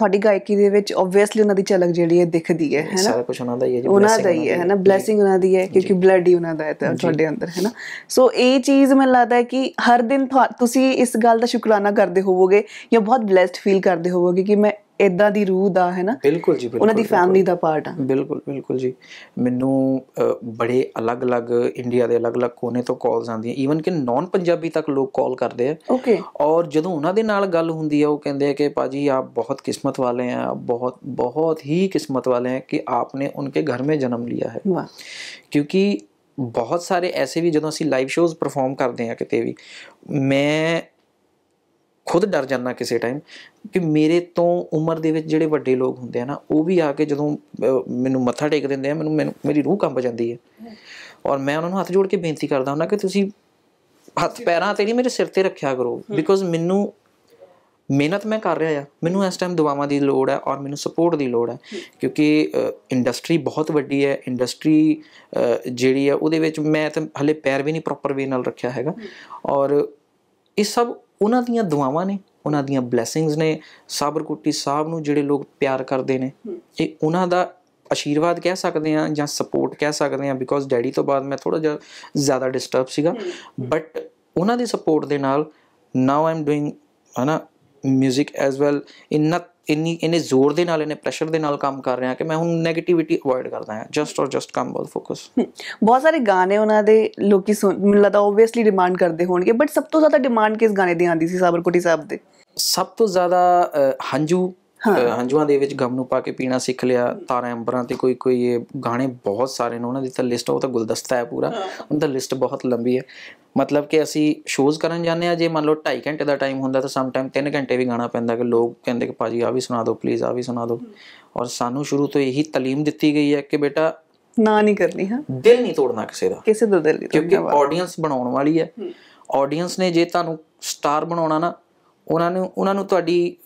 ਤੁਹਾਡੀ ਗਾਇਕੀ ਦੇ ਵਿੱਚ ਆਬਵੀਅਸਲੀ ਉਹਨਾਂ ਦੀ ਝਲਕ ਜਿਹੜੀ ਹੈ ਦਿਖਦੀ ਹੈ ਹੈਨਾ ਸਾਰਾ ਕੁਝ ਉਹਨਾਂ ਦਾ ਹੀ ਹੈ ਜੀ ਉਹਨਾਂ ਦਾ ਹੀ ਹੈ ਹੈਨਾ ਬਲੇਸਿੰਗ ਉਹਨਾਂ ਦੀ ਹੈ ਕਿਉਂਕਿ ਬਲੱਡ ਹੀ ਉਹਨਾਂ ਦਾ ਹੈ ਤੁਹਾਡੇ ਅੰਦਰ ਹੈਨਾ ਸੋ ਇਹ ਚੀਜ਼ ਮੈਨੂੰ ਲੱਗਦਾ ਹੈ ਕਿ ਹਰ ਦਿਨ ਤੁਸੀਂ ਇਸ ਗੱਲ ਦਾ ਸ਼ੁਕਰਾਨਾ ਕਰਦੇ ਹੋਵੋਗੇ ਜਾਂ ਬਹੁਤ ਬlesed ਫੀਲ ਕਰਦੇ ਹੋਵੋਗੇ ਕਿ ਮੈਂ ਇਦਾਂ ਦੀ ਰੂਹ ਦਾ ਹੈ ਨਾ ਬਿਲਕੁਲ ਜੀ ਉਹਨਾਂ ਦੀ ਫੈਮਿਲੀ ਦਾ ਪਾਰਟ ਆ ਬਿਲਕੁਲ ਬਿਲਕੁਲ ਜੀ ਮੈਨੂੰ ਬੜੇ ਅਲੱਗ-ਅਲੱਗ ਇੰਡੀਆ ਦੇ ਅਲੱਗ-ਅਲੱਗ ਕੋਨੇ ਤੋਂ ਕਾਲਸ ਆਉਂਦੀਆਂ ਈਵਨ ਕਿ ਨਾਨ ਪੰਜਾਬੀ ਤੱਕ ਲੋਕ ਕਾਲ ਕਰਦੇ ਆ ਓਕੇ ਔਰ ਜਦੋਂ ਉਹਨਾਂ ਦੇ ਨਾਲ ਗੱਲ ਹੁੰਦੀ ਆ ਉਹ ਕਹਿੰਦੇ ਆ ਕਿ ਪਾਜੀ ਆਪ ਬਹੁਤ ਕਿਸਮਤ ਵਾਲੇ ਆ ਬਹੁਤ ਬਹੁਤ ਹੀ ਕਿਸਮਤ ਆ ਕਿ ਆਪਨੇ ਉਹਨਕੇ ਘਰ ਮੇ ਜਨਮ ਲਿਆ ਹੈ है ਕਿਉਂਕਿ ਬਹੁਤ ਸਾਰੇ ਐਸੇ ਵੀ ਜਦੋਂ ਅਸੀਂ ਲਾਈਵ ਸ਼ੋਜ਼ ਪਰਫਾਰਮ ਕਰਦੇ ਆ ਕਿਤੇ ਵੀ ਮੈਂ ਖੁਦ ਡਰ ਜਾਂਦਾ ਕਿਸੇ ਟਾਈਮ ਕਿ ਮੇਰੇ ਤੋਂ ਉਮਰ ਦੇ ਵਿੱਚ ਜਿਹੜੇ ਵੱਡੇ ਲੋਕ ਹੁੰਦੇ ਆ ਨਾ ਉਹ ਵੀ ਆ ਕੇ ਜਦੋਂ ਮੈਨੂੰ ਮੱਥਾ ਟੇਕ ਦਿੰਦੇ ਆ ਮੈਨੂੰ ਮੈਨੂੰ ਮੇਰੀ ਰੂਹ ਕੰਬ ਜਾਂਦੀ ਹੈ ਔਰ ਮੈਂ ਉਹਨਾਂ ਨੂੰ ਹੱਥ ਜੋੜ ਕੇ ਬੇਨਤੀ ਕਰਦਾ ਹਾਂ ਕਿ ਤੁਸੀਂ ਹੱਥ ਪੈਰਾਂ ਤੇ ਨਹੀਂ ਮੇਰੇ ਸਿਰ ਤੇ ਰੱਖਿਆ ਕਰੋ ਬਿਕੋਜ਼ ਮੈਨੂੰ ਮਿਹਨਤ ਮੈਂ ਕਰ ਰਿਹਾ ਆ ਮੈਨੂੰ ਇਸ ਟਾਈਮ ਦੁਆਵਾਂ ਦੀ ਲੋੜ ਹੈ ਔਰ ਮੈਨੂੰ ਸਪੋਰਟ ਦੀ ਲੋੜ ਹੈ ਕਿਉਂਕਿ ਇੰਡਸਟਰੀ ਬਹੁਤ ਵੱਡੀ ਹੈ ਇੰਡਸਟਰੀ ਜਿਹੜੀ ਹੈ ਉਹਦੇ ਵਿੱਚ ਮੈਂ ਤਾਂ ਹਲੇ ਪੈਰ ਵੀ ਨਹੀਂ ਪ੍ਰੋਪਰ ਵੇ ਨਾਲ ਰੱਖਿਆ ਹੈਗਾ ਔਰ ਇਹ ਸਭ ਉਹਨਾਂ ਦੀਆਂ ਦੁਆਵਾਂ ਨੇ ਉਹਨਾਂ ਦੀਆਂ ਬਲੇਸਿੰਗਸ ਨੇ ਸਾਬਰਕੁੱਟੀ ਸਾਹਿਬ ਨੂੰ ਜਿਹੜੇ ਲੋਕ ਪਿਆਰ ਕਰਦੇ ਨੇ ਇਹ ਉਹਨਾਂ ਦਾ ਅਸ਼ੀਰਵਾਦ ਕਹਿ ਸਕਦੇ ਆ ਜਾਂ ਸਪੋਰਟ ਕਹਿ ਸਕਦੇ ਆ ਬਿਕੋਜ਼ ਡੈਡੀ ਤੋਂ ਬਾਅਦ ਮੈਂ ਥੋੜਾ ਜਿਹਾ ਜ਼ਿਆਦਾ ਡਿਸਟਰਬ ਸੀਗਾ ਬਟ ਉਹਨਾਂ ਦੀ ਸਪੋਰਟ ਦੇ ਨਾਲ ਨਾਓ ਆਮ ਡੂਇੰਗ ਹਨਾ 뮤직 ਐਸ ਵੈਲ ਇਨ ਇੰਨੀ ਇਹਨੇ ਜ਼ੋਰ ਦੇ ਨਾਲ ਇਹਨੇ ਪ੍ਰੈਸ਼ਰ ਦੇ ਨਾਲ ਕੰਮ ਕਰ ਰਿਹਾ ਕਿ ਮੈਂ ਹੁਣ 네ਗੇਟਿਵਿਟੀ ਅਵੋਇਡ ਕਰਦਾ ਹਾਂ ਜਸਟ ਔਰ ਜਸਟ ਕਮ ਬਲ ਫੋਕਸ ਬਹੁਤ ਸਾਰੇ ਗਾਣੇ ਉਹਨਾਂ ਦੇ ਲੋਕੀ ਮੈਨੂੰ ਲੱਗਦਾ ਆਬਵੀਅਸਲੀ ਡਿਮਾਂਡ ਕਰਦੇ ਹੋਣਗੇ ਬਟ ਸਭ ਤੋਂ ਜ਼ਿਆਦਾ ਡਿਮਾਂਡ ਕਿਸ ਗਾਣੇ ਦੀ ਆਂਦੀ ਸੀ ਸਾਬਰਕੋਟੀ ਸਾਹਿਬ ਦੇ ਸਭ ਤੋਂ ਜ਼ਿਆਦਾ ਹੰਝੂ ਹੰਝੂਆਂ ਦੇ ਵਿੱਚ ਗਮ ਨੂੰ ਪਾ ਕੇ ਪੀਣਾ ਸਿੱਖ ਲਿਆ ਤਾਰੇ ਅੰਬਰਾਂ ਤੇ ਕੋਈ ਕੋਈ ਇਹ ਗਾਣੇ ਬਹੁਤ ਸਾਰੇ ਨੇ ਉਹਨਾਂ ਦੀ ਤਾਂ ਲਿਸਟ ਉਹ ਤਾਂ ਗੁਲਦਸਤਾ ਹੈ ਪੂਰਾ ਉਹਨਾਂ ਦਾ ਲਿਸਟ ਬਹੁਤ ਲੰਬੀ ਹੈ ਮਤਲਬ ਕਿ ਅਸੀਂ ਸ਼ੋਜ਼ ਕਰਨ ਜਾਂਦੇ ਆ ਜੇ ਮੰਨ ਲਓ 2.5 ਘੰਟੇ ਦਾ ਟਾਈਮ ਹੁੰਦਾ ਤਾਂ ਸਮ ਟਾਈਮ 3 ਘੰਟੇ ਵੀ ਗਾਣਾ ਪੈਂਦਾ ਕਿ ਲੋਕ ਕਹਿੰਦੇ ਕਿ ਭਾਜੀ ਆ ਵੀ ਸੁਣਾ ਦਿਓ ਪਲੀਜ਼ ਆ ਵੀ ਸੁਣਾ ਦਿਓ ਔਰ ਸਾਨੂੰ ਸ਼ੁਰੂ ਤੋਂ ਇਹੀ ਤਾਲੀਮ ਦਿੱਤੀ ਗਈ ਹੈ ਕਿ ਬੇਟਾ ਨਾ ਨਹੀਂ ਕਰਨੀ ਹਾਂ ਦਿਲ ਨਹੀਂ ਤੋੜਨਾ ਕਿਸੇ ਦਾ ਕਿਸੇ ਦਾ ਦਿਲ ਨਹੀਂ ਕਿਉਂਕਿ ਆਡੀਅנס ਬਣਾਉਣ ਵਾਲੀ ਹੈ ਆਡੀਅנס ਨੇ ਜੇ ਤੁਹਾਨੂੰ ਸਟਾਰ ਬਣਾਉਣਾ ਨਾ ਉਹਨਾਂ ਨੂੰ ਉਹਨਾਂ ਨੂੰ ਤੁਹਾਡੀ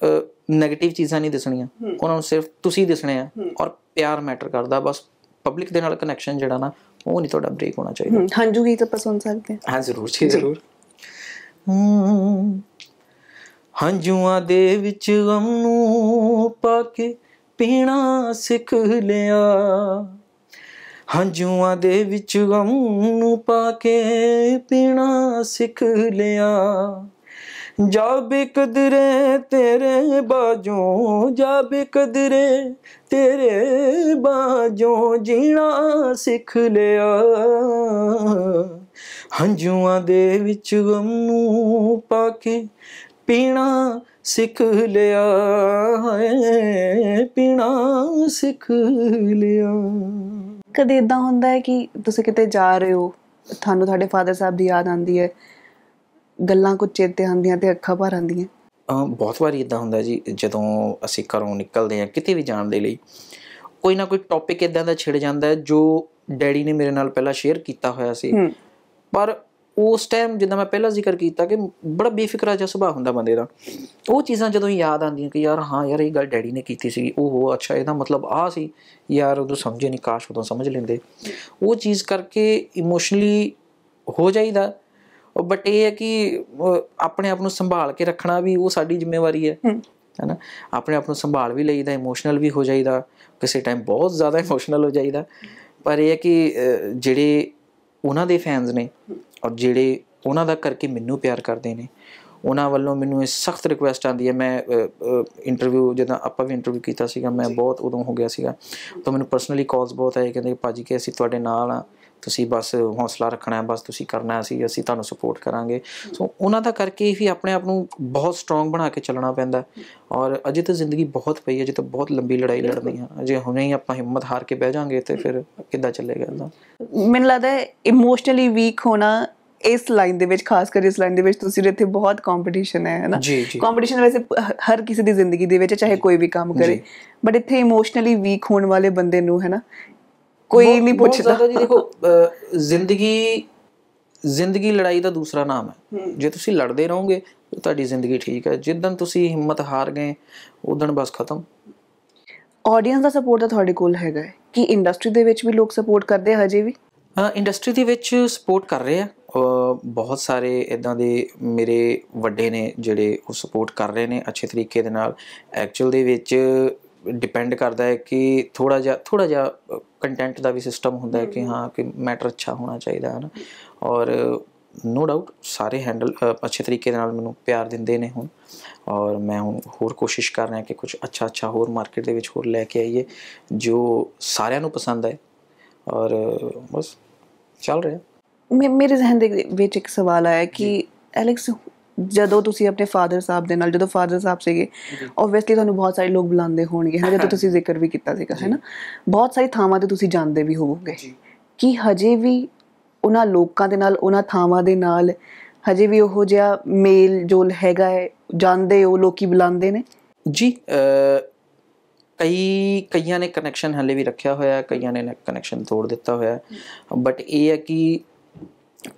ਨੈਗੇਟਿਵ ਚੀਜ਼ਾਂ ਨਹੀਂ ਦਿਸਣੀਆਂ ਉਹਨਾਂ ਨੂੰ ਸਿਰਫ ਤੁਸੀਂ ਦਿਸਣੇ ਆ ਔਰ ਪਿਆਰ ਮੈਟਰ ਕਰਦਾ ਬਸ ਪਬਲਿਕ ਦੇ ਨਾਲ ਕਨੈਕਸ਼ਨ ਜਿਹੜਾ ਨਾ ਉਹ ਨਹੀਂ ਤੁਹਾਡਾ ਬ੍ਰੇਕ ਹੋਣਾ ਚਾਹੀਦਾ ਹੰਝੂ ਗੀਤ ਆਪਾਂ ਸੁਣ ਸਕਦੇ ਹਾਂ ਹਾਂ ਜ਼ਰੂਰ ਜੀ ਜ਼ਰੂਰ ਹੰਝੂਆਂ ਦੇ ਵਿੱਚ ਗਮ ਨੂੰ ਪਾ ਕੇ ਪੀਣਾ ਸਿੱਖ ਲਿਆ ਹੰਝੂਆਂ ਦੇ ਵਿੱਚ ਗਮ ਨੂੰ ਪਾ ਕੇ ਪੀਣਾ ਸਿੱਖ ਲਿਆ ਜਾ ਬਿਕਦਰੇ ਤੇਰੇ ਬਾਜੋਂ ਜਾ ਬਿਕਦਰੇ ਤੇਰੇ ਬਾਜੋਂ ਜੀਣਾ ਸਿੱਖ ਲਿਆ ਹੰਝੂਆਂ ਦੇ ਵਿੱਚ ਗਮ ਨੂੰ ਪਾ ਕੇ ਪੀਣਾ ਸਿੱਖ ਲਿਆ ਪੀਣਾ ਸਿੱਖ ਲਿਆ ਕਦੇ ਇਦਾਂ ਹੁੰਦਾ ਹੈ ਕਿ ਤੁਸੀਂ ਕਿਤੇ ਜਾ ਰਹੇ ਹੋ ਤੁਹਾਨੂੰ ਤੁਹਾਡੇ ਫਾਦਰ ਸਾਹਿਬ ਦੀ ਯਾਦ ਆਉਂਦੀ ਹੈ ਗੱਲਾਂ ਕੁਝ ਚੇਤੇ ਆਉਂਦੀਆਂ ਤੇ ਅੱਖਾਂ ਭਰ ਆਉਂਦੀਆਂ ਬਹੁਤ ਵਾਰੀ ਇਦਾਂ ਹੁੰਦਾ ਜੀ ਜਦੋਂ ਅਸੀਂ ਘਰੋਂ ਨਿਕਲਦੇ ਆ ਕਿਤੇ ਵੀ ਜਾਣ ਦੇ ਲਈ ਕੋਈ ਨਾ ਕੋਈ ਟੌਪਿਕ ਇਦਾਂ ਦਾ ਛਿੜ ਜਾਂਦਾ ਹੈ ਜੋ ਡੈਡੀ ਨੇ ਮੇਰੇ ਨਾਲ ਪਹਿਲਾਂ ਸ਼ੇਅਰ ਕੀਤਾ ਹੋਇਆ ਸੀ ਪਰ ਉਸ ਟਾਈਮ ਜਦੋਂ ਮੈਂ ਪਹਿਲਾਂ ਜ਼ਿਕਰ ਕੀਤਾ ਕਿ ਬੜਾ ਬੇਫਿਕਰਾ ਜਿਹਾ ਸੁਭਾਅ ਹੁੰਦਾ ਬੰਦੇ ਦਾ ਉਹ ਚੀਜ਼ਾਂ ਜਦੋਂ ਯਾਦ ਆਉਂਦੀਆਂ ਕਿ ਯਾਰ ਹਾਂ ਯਾਰ ਇਹ ਗੱਲ ਡੈਡੀ ਨੇ ਕੀਤੀ ਸੀ ਉਹ ਅੱਛਾ ਇਹਦਾ ਮਤਲਬ ਆ ਸੀ ਯਾਰ ਉਦੋਂ ਸਮਝੇ ਨਹੀਂ ਕਾਸ਼ ਉਦੋਂ ਸਮਝ ਲੈਂਦੇ ਉਹ ਚੀਜ਼ ਕਰਕੇ ਇਮੋਸ਼ਨਲੀ ਹੋ ਜਾਈਦਾ ਬਟ ਇਹ ਹੈ ਕਿ ਆਪਣੇ ਆਪ ਨੂੰ ਸੰਭਾਲ ਕੇ ਰੱਖਣਾ ਵੀ ਉਹ ਸਾਡੀ ਜ਼ਿੰਮੇਵਾਰੀ ਹੈ ਹੈਨਾ ਆਪਣੇ ਆਪ ਨੂੰ ਸੰਭਾਲ ਵੀ ਲਈਦਾ ਇਮੋਸ਼ਨਲ ਵੀ ਹੋ ਜਾਈਦਾ ਕਿਸੇ ਟਾਈਮ ਬਹੁਤ ਜ਼ਿਆਦਾ ਇਮੋਸ਼ਨਲ ਹੋ ਜਾਈਦਾ ਪਰ ਇਹ ਹੈ ਕਿ ਜਿਹੜੇ ਉਹਨਾਂ ਦੇ ਫੈਨਸ ਨੇ ਔਰ ਜਿਹੜੇ ਉਹਨਾਂ ਦਾ ਕਰਕੇ ਮੈਨੂੰ ਪਿਆਰ ਕਰਦੇ ਨੇ ਉਹਨਾਂ ਵੱਲੋਂ ਮੈਨੂੰ ਇਹ ਸਖਤ ਰਿਕੁਐਸਟ ਆਂਦੀ ਹੈ ਮੈਂ ਇੰਟਰਵਿਊ ਜਦੋਂ ਆਪਾਂ ਵੀ ਇੰਟਰਵਿਊ ਕੀਤਾ ਸੀਗਾ ਮੈਂ ਬਹੁਤ ਉਦੋਂ ਹੋ ਗਿਆ ਸੀਗਾ ਤਾਂ ਮੈਨੂੰ ਪਰਸਨਲੀ ਕਾਲਸ ਬਹੁਤ ਆਏ ਕਹਿੰਦੇ ਭਾਜੀ ਕਿ ਅਸੀਂ ਤੁਹਾਡੇ ਨਾਲ ਆ ਤੁਸੀਂ ਬਸ ਹੌਸਲਾ ਰੱਖਣਾ ਹੈ ਬਸ ਤੁਸੀਂ ਕਰਨਾ ਹੈ ਅਸੀਂ ਅਸੀਂ ਤੁਹਾਨੂੰ ਸਪੋਰਟ ਕਰਾਂਗੇ ਸੋ ਉਹਨਾਂ ਦਾ ਕਰਕੇ ਹੀ ਆਪਣੇ ਆਪ ਨੂੰ ਬਹੁਤ ਸਟਰੋਂਗ ਬਣਾ ਕੇ ਚੱਲਣਾ ਪੈਂਦਾ ਔਰ ਅਜੇ ਤਾਂ ਜ਼ਿੰਦਗੀ ਬਹੁਤ ਪਈ ਹੈ ਅਜੇ ਤਾਂ ਬਹੁਤ ਲੰਬੀ ਲੜਾਈ ਲੜਨੀ ਹੈ ਅਜੇ ਹੁਣੇ ਹੀ ਆਪਾਂ ਹਿੰਮਤ ਹਾਰ ਕੇ ਬਹਿ ਜਾਾਂਗੇ ਤੇ ਫਿਰ ਕਿੱਦਾਂ ਚੱਲੇਗਾ ਇਹਦਾ ਮੈਨੂੰ ਲੱਗਦਾ ਹੈ ਇਮੋਸ਼ਨਲੀ ਵੀਕ ਹੋਣਾ ਇਸ ਲਾਈਨ ਦੇ ਵਿੱਚ ਖਾਸ ਕਰਕੇ ਇਸ ਲਾਈਨ ਦੇ ਵਿੱਚ ਤੁਸੀਂ ਇੱਥੇ ਬਹੁਤ ਕੰਪੀਟੀਸ਼ਨ ਹੈ ਹੈਨਾ ਕੰਪੀਟੀਸ਼ਨ ਵੈਸੇ ਹਰ ਕਿਸੇ ਦੀ ਜ਼ਿੰਦਗੀ ਦੇ ਵਿੱਚ ਚਾਹੇ ਕੋਈ ਵੀ ਕੰਮ ਕਰੇ ਬਟ ਇੱਥੇ ਇਮੋਸ਼ਨਲੀ ਵੀਕ ਹੋਣ ਵਾਲੇ ਬੰਦੇ ਨੂੰ ਹੈਨਾ ਕੋਈ ਨਹੀਂ ਪੁੱਛਦਾ ਜੀ ਦੇਖੋ ਜ਼ਿੰਦਗੀ ਜ਼ਿੰਦਗੀ ਲੜਾਈ ਦਾ ਦੂਸਰਾ ਨਾਮ ਹੈ ਜੇ ਤੁਸੀਂ ਲੜਦੇ ਰਹੋਗੇ ਤੁਹਾਡੀ ਜ਼ਿੰਦਗੀ ਠੀਕ ਹੈ ਜਿੱਦਨ ਤੁਸੀਂ ਹਿੰਮਤ ਹਾਰ ਗਏ ਉਦੋਂ ਬਸ ਖਤਮ ਆਡੀਅנס ਦਾ ਸਪੋਰਟ ਤਾਂ ਤੁਹਾਡੇ ਕੋਲ ਹੈਗਾ ਕਿ ਇੰਡਸਟਰੀ ਦੇ ਵਿੱਚ ਵੀ ਲੋਕ ਸਪੋਰਟ ਕਰਦੇ ਹਜੇ ਵੀ ਹਾਂ ਇੰਡਸਟਰੀ ਦੇ ਵਿੱਚ ਸਪੋਰਟ ਕਰ ਰਹੇ ਆ ਬਹੁਤ ਸਾਰੇ ਇਦਾਂ ਦੇ ਮੇਰੇ ਵੱਡੇ ਨੇ ਜਿਹੜੇ ਉਹ ਸਪੋਰਟ ਕਰ ਰਹੇ ਨੇ ਅੱਛੇ ਤਰੀਕੇ ਦੇ ਨਾਲ ਐਕਚੁਅਲ ਦੇ ਵਿੱਚ ਡਿਪੈਂਡ ਕਰਦਾ ਹੈ ਕਿ ਥੋੜਾ ਜਿਹਾ ਥੋੜਾ ਜਿਹਾ ਕੰਟੈਂਟ ਦਾ ਵੀ ਸਿਸਟਮ ਹੁੰਦਾ ਹੈ ਕਿ ਹਾਂ ਕਿ ਮੈਟਰ ਅੱਛਾ ਹੋਣਾ ਚਾਹੀਦਾ ਹੈ ਨਾ ਔਰ ਨੋ ਡਾਊਟ ਸਾਰੇ ਹੈਂਡਲ ਅੱਛੇ ਤਰੀਕੇ ਨਾਲ ਮੈਨੂੰ ਪਿਆਰ ਦਿੰਦੇ ਨੇ ਹੁਣ ਔਰ ਮੈਂ ਹੁਣ ਹੋਰ ਕੋਸ਼ਿਸ਼ ਕਰ ਰਿਹਾ ਕਿ ਕੁਝ ਅੱਛਾ ਅੱਛਾ ਹੋਰ ਮਾਰਕੀਟ ਦੇ ਵਿੱਚ ਹੋਰ ਲੈ ਕੇ ਆਈਏ ਜੋ ਸਾਰਿਆਂ ਨੂੰ ਪਸੰਦ ਆਏ ਔਰ ਬਸ ਚੱਲ ਰਿਹਾ ਮੇਰੇ ਜ਼ਹਿਨ ਦੇ ਵਿੱਚ ਇੱਕ ਸਵਾਲ ਆਇਆ ਕਿ ਐਲੈਕਸ ਜਦੋਂ ਤੁਸੀਂ ਆਪਣੇ ਫਾਦਰ ਸਾਹਿਬ ਦੇ ਨਾਲ ਜਦੋਂ ਫਾਦਰ ਸਾਹਿਬ ਸੀਗੇ ਆਬਵੀਅਸਲੀ ਤੁਹਾਨੂੰ ਬਹੁਤ ਸਾਰੇ ਲੋਕ ਬੁਲਾਉਂਦੇ ਹੋਣਗੇ ਹਨਾ ਜਦੋਂ ਤੁਸੀਂ ਜ਼ਿਕਰ ਵੀ ਕੀਤਾ ਸੀਗਾ ਹੈਨਾ ਨਾ ਬਹੁਤ ਸਾਰੀ ਥਾਵਾਂ ਤੇ ਤੁਸੀਂ ਜਾਂਦੇ ਵੀ ਹੋਵੋਗੇ ਕਿ ਹਜੇ ਵੀ ਉਹਨਾਂ ਲੋਕਾਂ ਦੇ ਨਾਲ ਉਹਨਾਂ ਥਾਵਾਂ ਦੇ ਨਾਲ ਹਜੇ ਵੀ ਉਹ ਜਿਹਾ ਮੇਲ ਜੋਲ ਹੈਗਾ ਹੈ ਜਾਣਦੇ ਉਹ ਲੋਕੀ ਬੁਲਾਉਂਦੇ ਨੇ ਜੀ ਕਈ ਕਈਆਂ ਨੇ ਕਨੈਕਸ਼ਨ ਹਲੇ ਵੀ ਰੱਖਿਆ ਹੋਇਆ ਹੈ ਕਈਆਂ ਨੇ ਕਨੈਕਸ਼ਨ ਤੋੜ ਦਿੱਤਾ ਹੋਇਆ ਹੈ ਬਟ ਇਹ ਹੈ ਕਿ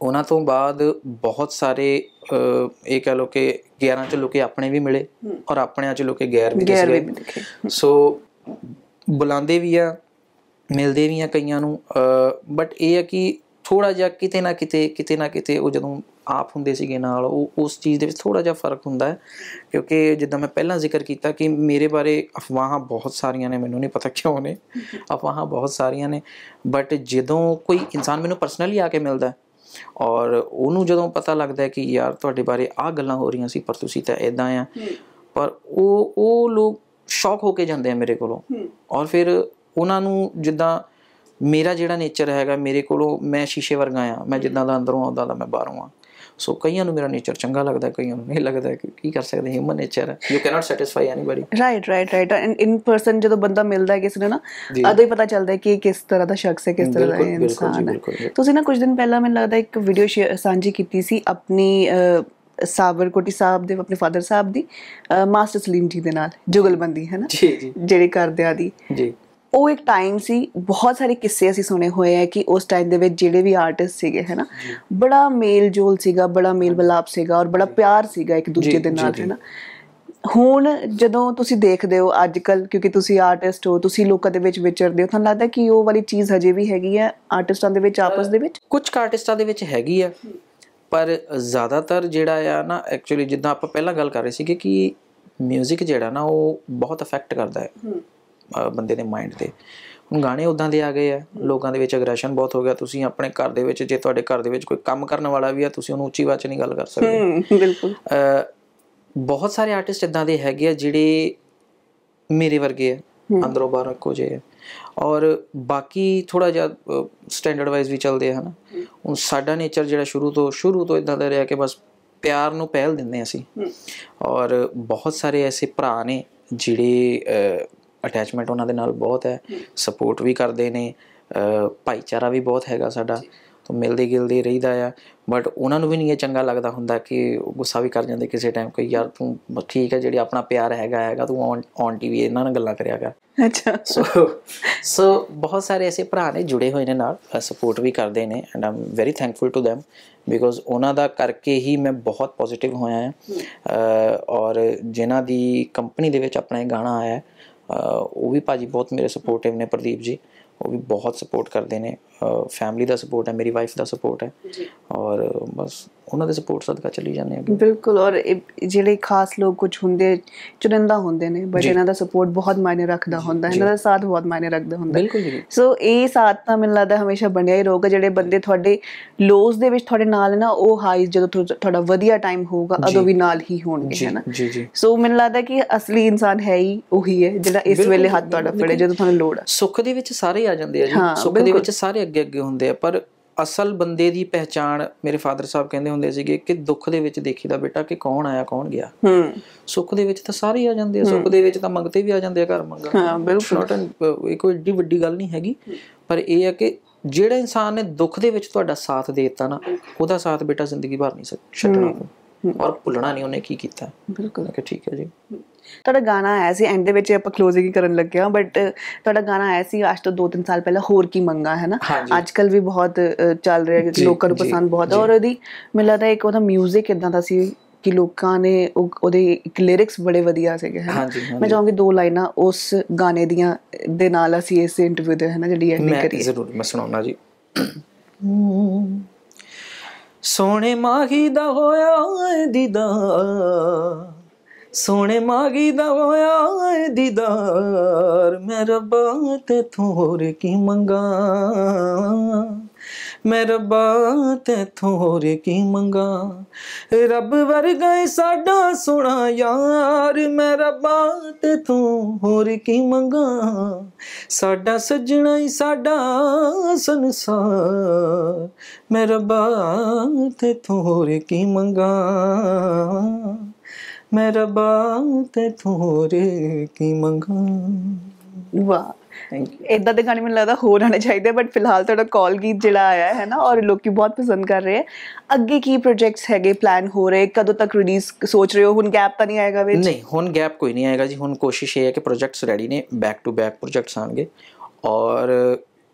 ਉਹਨਾਂ ਤੋਂ ਬਾਅਦ ਬਹੁਤ ਸਾਰੇ ਇਹ ਕਹ ਲੋ ਕਿ 11 ਚ ਲੋਕੇ ਆਪਣੇ ਵੀ ਮਿਲੇ ਔਰ ਆਪਣਿਆਂ ਚ ਲੋਕੇ ਗੈਰ ਵੀ ਦਿਖੇ ਸੋ ਬੁਲਾਉਂਦੇ ਵੀ ਆ ਮਿਲਦੇ ਵੀ ਆ ਕਈਆਂ ਨੂੰ ਬਟ ਇਹ ਆ ਕਿ ਥੋੜਾ ਜਿਹਾ ਕਿਤੇ ਨਾ ਕਿਤੇ ਕਿਤੇ ਨਾ ਕਿਤੇ ਉਹ ਜਦੋਂ ਆਪ ਹੁੰਦੇ ਸੀਗੇ ਨਾਲ ਉਹ ਉਸ ਚੀਜ਼ ਦੇ ਵਿੱਚ ਥੋੜਾ ਜਿਹਾ ਫਰਕ ਹੁੰਦਾ ਹੈ ਕਿਉਂਕਿ ਜਿੱਦਾਂ ਮੈਂ ਪਹਿਲਾਂ ਜ਼ਿਕਰ ਕੀਤਾ ਕਿ ਮੇਰੇ ਬਾਰੇ ਅਫਵਾਹਾਂ ਬਹੁਤ ਸਾਰੀਆਂ ਨੇ ਮੈਨੂੰ ਨਹੀਂ ਪਤਾ ਕਿਉਂ ਨੇ ਅਫਵਾਹਾਂ ਬਹੁਤ ਸਾਰੀਆਂ ਨੇ ਬਟ ਜਦੋਂ ਕੋਈ ਇਨਸਾਨ ਮੈਨੂੰ ਪਰਸਨਲੀ ਆ ਕੇ ਮਿਲਦਾ ਹੈ ਔਰ ਉਹਨੂੰ ਜਦੋਂ ਪਤਾ ਲੱਗਦਾ ਹੈ ਕਿ ਯਾਰ ਤੁਹਾਡੇ ਬਾਰੇ ਆ ਗੱਲਾਂ ਹੋ ਰਹੀਆਂ ਸੀ ਪਰ ਤੁਸੀਂ ਤਾਂ ਇਦਾਂ ਆ ਪਰ ਉਹ ਉਹ ਲੋਕ ਸ਼ੌਕ ਹੋ ਕੇ ਜਾਂਦੇ ਆ ਮੇਰੇ ਕੋਲੋਂ ਔਰ ਫਿਰ ਉਹਨਾਂ ਨੂੰ ਜਿੱਦਾਂ ਮੇਰਾ ਜਿਹੜਾ ਨੇਚਰ ਹੈਗਾ ਮੇਰੇ ਕੋਲੋਂ ਮੈਂ ਸ਼ੀਸ਼ੇ ਵਰਗਾ ਆ ਮੈਂ ਜਿੱਦਾਂ ਦਾ ਅੰਦਰੋਂ ਆਉਂਦਾ ਦਾ ਮੈਂ ਬਾਹਰੋਂ ਆ ਸੋ ਕਈਆਂ ਨੂੰ ਮੇਰਾ ਨੇਚਰ ਚੰਗਾ ਲੱਗਦਾ ਕਈਆਂ ਨੂੰ ਨਹੀਂ ਲੱਗਦਾ ਕਿ ਕੀ ਕਰ ਸਕਦੇ ਹਿਊਮਨ ਨੇਚਰ ਹੈ you cannot satisfy anybody right right right and in person ਜਦੋਂ ਬੰਦਾ ਮਿਲਦਾ ਹੈ ਕਿਸੇ ਨੂੰ ਨਾ ਅਦੋਂ ਹੀ ਪਤਾ ਚੱਲਦਾ ਹੈ ਕਿ ਕਿਸ ਤਰ੍ਹਾਂ ਦਾ ਸ਼ਖਸ ਹੈ ਕਿਸ ਤਰ੍ਹਾਂ ਦਾ ਇਨਸਾਨ ਹੈ ਤੁਸੀਂ ਨਾ ਕੁਝ ਦਿਨ ਪਹਿਲਾਂ ਮੈਨੂੰ ਲੱਗਦਾ ਇੱਕ ਵੀਡੀਓ ਸਾਂਝੀ ਕੀਤੀ ਸੀ ਆਪਣੀ ਕੋਟੀ ਸਾਹਿਬ ਦੇ ਆਪਣੇ ਫਾਦਰ ਸਾਹਿਬ ਦੀ ਮਾਸਟਰ ਸਲੀਮ ਜੀ ਦੇ ਨਾਲ ਜੁਗਲਬੰਦੀ ਹੈ ਨਾ ਜੀ ਜੀ ਜਿਹੜੇ ਕਰਦੇ ਆ ਦੀ ਜੀ ਉਹ ਇੱਕ ਟਾਈਮ ਸੀ ਬਹੁਤ ਸਾਰੇ ਕਿੱਸੇ ਅਸੀਂ ਸੁਣੇ ਹੋਏ ਆ ਕਿ ਉਸ ਟਾਈਮ ਦੇ ਵਿੱਚ ਜਿਹੜੇ ਵੀ ਆਰਟਿਸਟ ਸੀਗੇ ਹੈਨਾ ਬੜਾ ਮੇਲ ਜੋਲ ਸੀਗਾ ਬੜਾ ਮੇਲ ਬਲਾਪ ਸੀਗਾ ਔਰ ਬੜਾ ਪਿਆਰ ਸੀਗਾ ਇੱਕ ਦੂਜੇ ਦੇ ਨਾਲ ਹੈਨਾ ਹੁਣ ਜਦੋਂ ਤੁਸੀਂ ਦੇਖਦੇ ਹੋ ਅੱਜ ਕੱਲ ਕਿਉਂਕਿ ਤੁਸੀਂ ਆਰਟਿਸਟ ਹੋ ਤੁਸੀਂ ਲੋਕਾਂ ਦੇ ਵਿੱਚ ਵਿਚਰਦੇ ਹੋ ਤੁਹਾਨੂੰ ਲੱਗਦਾ ਕਿ ਉਹ ਵਾਲੀ ਚੀਜ਼ ਹਜੇ ਵੀ ਹੈਗੀ ਹੈ ਆਰਟਿਸਟਾਂ ਦੇ ਵਿੱਚ ਆਪਸ ਦੇ ਵਿੱਚ ਕੁਝ ਆਰਟਿਸਟਾਂ ਦੇ ਵਿੱਚ ਹੈਗੀ ਆ ਪਰ ਜ਼ਿਆਦਾਤਰ ਜਿਹੜਾ ਆ ਨਾ ਐਕਚੁਅਲੀ ਜਿੱਦਾਂ ਆਪਾਂ ਪਹਿਲਾਂ ਗੱਲ ਕਰ ਰਹੇ ਸੀਗੇ ਕਿ ਮਿਊਜ਼ਿਕ ਜਿਹੜਾ ਨਾ ਉਹ ਬਹੁਤ ਅਫੈਕਟ ਕਰਦਾ ਹੈ ਬੰਦੇ ਦੇ ਮਾਈਂਡ ਤੇ ਹੁਣ ਗਾਣੇ ਉਦਾਂ ਦੇ ਆ ਗਏ ਆ ਲੋਕਾਂ ਦੇ ਵਿੱਚ ਅਗਰੈਸ਼ਨ ਬਹੁਤ ਹੋ ਗਿਆ ਤੁਸੀਂ ਆਪਣੇ ਘਰ ਦੇ ਵਿੱਚ ਜੇ ਤੁਹਾਡੇ ਘਰ ਦੇ ਵਿੱਚ ਕੋਈ ਕੰਮ ਕਰਨ ਵਾਲਾ ਵੀ ਆ ਤੁਸੀਂ ਉਹਨੂੰ ਉੱਚੀ ਆਵਾਜ਼ ਨਹੀਂ ਗੱਲ ਕਰ ਸਕਦੇ ਹੂੰ ਬਿਲਕੁਲ ਬਹੁਤ ਸਾਰੇ ਆਰਟਿਸਟ ਇਦਾਂ ਦੇ ਹੈਗੇ ਆ ਜਿਹੜੇ ਮੇਰੇ ਵਰਗੇ ਆ ਅੰਦਰੋਂ ਬਾਹਰੋਂ ਕੋ ਜੇ ਆ ਔਰ ਬਾਕੀ ਥੋੜਾ ਜਿਹਾ ਸਟੈਂਡਰਡ ਵਾਈਜ਼ ਵੀ ਚੱਲਦੇ ਆ ਹਨਾ ਹੁਣ ਸਾਡਾ ਨੇਚਰ ਜਿਹੜਾ ਸ਼ੁਰੂ ਤੋਂ ਸ਼ੁਰੂ ਤੋਂ ਇਦਾਂ ਦਾ ਰਿਹਾ ਕਿ ਬਸ ਪਿਆਰ ਨੂੰ ਪਹਿਲ ਦਿੰਦੇ ਅਸੀਂ ਔਰ ਬਹੁਤ ਸਾਰੇ ਐਸੇ ਭਰਾ ਨੇ ਜਿਹੜੇ ਅਟੈਚਮੈਂਟ ਉਹਨਾਂ ਦੇ ਨਾਲ ਬਹੁਤ ਹੈ ਸਪੋਰਟ ਵੀ ਕਰਦੇ ਨੇ ਭਾਈਚਾਰਾ ਵੀ ਬਹੁਤ ਹੈਗਾ ਸਾਡਾ ਤੋਂ ਮਿਲਦੇ ਗਿਲਦੇ ਰਹਿਦਾ ਆ ਬਟ ਉਹਨਾਂ ਨੂੰ ਵੀ ਨਹੀਂ ਇਹ ਚੰਗਾ ਲੱਗਦਾ ਹੁੰਦਾ ਕਿ ਗੁੱਸਾ ਵੀ ਕਰ ਜਾਂਦੇ ਕਿਸੇ ਟਾਈਮ ਕੋਈ ਯਾਰ ਤੂੰ ਠੀਕ ਹੈ ਜਿਹੜੀ ਆਪਣਾ ਪਿਆਰ ਹੈਗਾ ਹੈਗਾ ਤੂੰ ਔਨ ਔਨ ਟੀਵੀ ਇਹਨਾਂ ਨਾਲ ਗੱਲਾਂ ਕਰਿਆ ਕਰ ਅੱਛਾ ਸੋ ਸੋ ਬਹੁਤ ਸਾਰੇ ਐਸੇ ਭਰਾ ਨੇ ਜੁੜੇ ਹੋਏ ਨੇ ਨਾਲ ਸਪੋਰਟ ਵੀ ਕਰਦੇ ਨੇ and am very thankful to them because ਉਹਨਾਂ ਦਾ ਕਰਕੇ ਹੀ ਮੈਂ ਬਹੁਤ ਪੋਜ਼ਿਟਿਵ ਹੋਇਆ ਹਾਂ ਔਰ ਜਿਨ੍ਹਾਂ ਦੀ ਕੰਪਨੀ ਦੇ ਵਿੱਚ ਆਪਣਾ ਇਹ ਗਾਣਾ ਆਇਆ ਹੈ ਉਹ ਵੀ ਭਾਜੀ ਬਹੁਤ ਮੇਰੇ ਸਪੋਰਟਿਵ ਨੇ ਪ੍ਰਦੀਪ ਜੀ ਉਹ ਵੀ ਬਹੁਤ ਸਪੋਰਟ ਕਰਦੇ ਨੇ ਫੈਮਿਲੀ ਦਾ ਸਪੋਰਟ ਹੈ ਮੇਰੀ ਵਾਈਫ ਦਾ ਸਪੋਰਟ ਹੈ ਔਰ ਬਸ ਉਹਨਾਂ ਦੇ ਸਪੋਰਟ ਸਦਕਾ ਚੱਲੀ ਜਾਂਦੇ ਆ ਬਿਲਕੁਲ ਔਰ ਜਿਹੜੇ ਖਾਸ ਲੋਕ ਕੁਝ ਹੁੰਦੇ ਚੁਣਿੰਦਾ ਹੁੰਦੇ ਨੇ ਬਟ ਇਹਨਾਂ ਦਾ ਸਪੋਰਟ ਬਹੁਤ ਮਾਇਨੇ ਰੱਖਦਾ ਹੁੰਦਾ ਇਹਨਾਂ ਦਾ ਸਾਥ ਬਹੁਤ ਮਾਇਨੇ ਰੱਖਦਾ ਹੁੰਦਾ ਬਿਲਕੁਲ ਜੀ ਸੋ ਇਹ ਸਾਥ ਤਾਂ ਮੈਨੂੰ ਲੱਗਦਾ ਹਮੇਸ਼ਾ ਬਣਿਆ ਹੀ ਰਹੂਗਾ ਜਿਹੜੇ ਬੰਦੇ ਤੁਹਾਡੇ ਲੋਸ ਦੇ ਵਿੱਚ ਤੁਹਾਡੇ ਨਾਲ ਨਾ ਉਹ ਹਾਈ ਜਦੋਂ ਤੁਹਾਡਾ ਵਧੀਆ ਟਾਈਮ ਹੋਊਗਾ ਉਦੋਂ ਵੀ ਨਾਲ ਹੀ ਹੋਣਗੇ ਹੈ ਜੀ ਜੀ ਸੋ ਮੈਨੂੰ ਲੱਗਦਾ ਕਿ ਅਸਲੀ ਇਨਸਾਨ ਹੈ ਹੀ ਉਹੀ ਹੈ ਜਿਹੜਾ ਇਸ ਵੇਲੇ ਹੱਥ ਤੁਹਾਡਾ ਫੜੇ ਜਦੋਂ ਤੁਹਾਨੂੰ ਲੋੜ ਹੈ ਸੁੱਖ ਦੇ ਵਿੱਚ ਸਾਰੇ ਆ ਜਾਂਦੇ ਆ ਜੀ ਸੁੱਖ ਦੇ ਵਿੱਚ ਸਾਰੇ ਅੱਗੇ ਅੱਗੇ ਹੁੰਦੇ ਆ ਪਰ ਅਸਲ ਬੰਦੇ ਦੀ ਪਹਿਚਾਣ ਮੇਰੇ ਫਾਦਰ ਸਾਹਿਬ ਕਹਿੰਦੇ ਹੁੰਦੇ ਸੀਗੇ ਕਿ ਦੁੱਖ ਦੇ ਵਿੱਚ ਦੇਖੀਦਾ ਬੇਟਾ ਕਿ ਕੌਣ ਆਇਆ ਕੌਣ ਗਿਆ ਹੂੰ ਸੁੱਖ ਦੇ ਵਿੱਚ ਤਾਂ ਸਾਰੇ ਆ ਜਾਂਦੇ ਆ ਸੁੱਖ ਦੇ ਵਿੱਚ ਤਾਂ ਮੰਗਤੇ ਵੀ ਆ ਜਾਂਦੇ ਆ ਘਰ ਮੰਗਾ ਹਾਂ ਬਿਲਕੁਲ ਨਾਟ ਇਹ ਕੋਈ ਏਡੀ ਵੱਡੀ ਗੱਲ ਨਹੀਂ ਹੈਗੀ ਪਰ ਇਹ ਆ ਕਿ ਜਿਹੜਾ ਇਨਸਾਨ ਨੇ ਦੁੱਖ ਦੇ ਵਿੱਚ ਤੁਹਾਡਾ ਸਾਥ ਦੇ ਦਿੱਤਾ ਨਾ ਉਹਦਾ ਸਾਥ ਬੇਟਾ ਜ਼ਿੰਦਗੀ ਭਰ ਨਹੀਂ ਸਕਦਾ ਛੱਡਣਾ ਔਰ ਭੁੱਲਣਾ ਨਹੀਂ ਉਹਨੇ ਕੀ ਕੀਤਾ ਬਿਲਕੁਲ ਕਿ ਠੀਕ ਹੈ ਜੀ ਤੁਹਾਡਾ ਗਾਣਾ ਆਇਆ ਸੀ ਐਂਡ ਦੇ ਵਿੱਚ ਆਪਾਂ ਕਲੋਜ਼ਿੰਗ ਕਰਨ ਲੱਗੇ ਆ ਬਟ ਤੁਹਾਡਾ ਗਾਣਾ ਆਇਆ ਸੀ ਅੱਜ ਤੋਂ 2-3 ਸਾਲ ਪਹਿਲਾਂ ਹੋਰ ਕੀ ਮੰਗਾ ਹੈ ਨਾ ਅੱਜ ਕੱਲ ਵੀ ਬਹੁਤ ਚੱਲ ਰਿਹਾ ਕਿ ਲੋਕਾਂ ਨੂੰ ਪਸੰਦ ਬਹੁਤ ਔਰ ਉਹਦੀ ਮੈਨੂੰ ਲੱਗਦਾ ਇੱਕ ਉਹਦਾ 뮤직 ਇਦਾਂ ਦਾ ਸੀ ਕਿ ਲੋਕਾਂ ਨੇ ਉਹਦੇ ਲਿਰਿਕਸ ਬੜੇ ਵਧੀਆ ਸੀਗੇ ਹੈ ਮੈਂ ਚਾਹਾਂਗੀ ਦੋ ਲਾਈਨਾਂ ਉਸ ਗਾਣੇ ਦੀਆਂ ਦੇ ਨਾਲ ਅਸੀਂ ਇਸ ਇੰਟਰਵਿਊ ਦੇ ਹੈ ਨਾ ਜਿਹੜੀ ਐਂਡ ਕਰੀ ਜ਼ਰੂਰ ਮੈਂ ਸੁਣਾਉਣਾ ਜੀ ਸੋਹਣੇ ਮਾਹੀ ਦਾ ਹੋਇਆ ਦੀਦਾ ਸੋਹਣੇ ਮਾਗੀ ਦਾ ਹੋਇਆ ਦੀਦਾਰ ਮੈਂ ਰੱਬਾ ਤੇ ਹੋਰ ਕੀ ਮੰਗਾ ਮੈਂ ਰੱਬਾ ਤੇ ਹੋਰ ਕੀ ਮੰਗਾ ਰੱਬ ਵਰਗਾ ਸਾਡਾ ਸੁਣਾ ਯਾਰ ਮੈਂ ਰੱਬਾ ਤੇ ਹੋਰ ਕੀ ਮੰਗਾ ਸਾਡਾ ਸੱਜਣਾ ਹੀ ਸਾਡਾ ਸੰਸਾਰ ਮੈਂ ਰੱਬਾ ਤੇ ਹੋਰ ਕੀ ਮੰਗਾ ਮੈਂ ਰੱਬਾ ਤੇ ਥੋਰੇ ਕੀ ਮੰਗਾ ਵਾਹ ਥੈਂਕ ਯੂ ਇਦਾਂ ਦੇ ਗਾਣੇ ਮੈਨੂੰ ਲੱਗਦਾ ਹੋਰ ਆਣੇ ਚਾਹੀਦੇ ਬਟ ਫਿਲਹਾਲ ਤੁਹਾਡਾ ਕਾਲ ਗੀਤ ਜਿਹੜਾ ਆਇਆ ਹੈ ਨਾ ਔਰ ਲੋਕੀ ਬਹੁਤ ਪਸੰਦ ਕਰ ਰਹੇ ਹੈ ਅੱਗੇ ਕੀ ਪ੍ਰੋਜੈਕਟਸ ਹੈਗੇ ਪਲਾਨ ਹੋ ਰਹੇ ਕਦੋਂ ਤੱਕ ਰਿਲੀਜ਼ ਸੋਚ ਰਹੇ ਹੋ ਹੁਣ ਗੈਪ ਤਾਂ ਨਹੀਂ ਆਏਗਾ ਵਿੱਚ ਨਹੀਂ ਹੁਣ ਗੈਪ ਕੋਈ ਨਹੀਂ ਆਏਗਾ ਜੀ ਹੁਣ ਕੋਸ਼ਿਸ਼ ਇਹ ਹੈ ਕਿ ਪ੍ਰੋਜੈਕਟਸ ਰੈਡੀ ਨੇ ਬੈਕ ਟੂ ਬੈਕ ਪ੍ਰੋਜੈਕਟਸ ਆਣਗੇ ਔਰ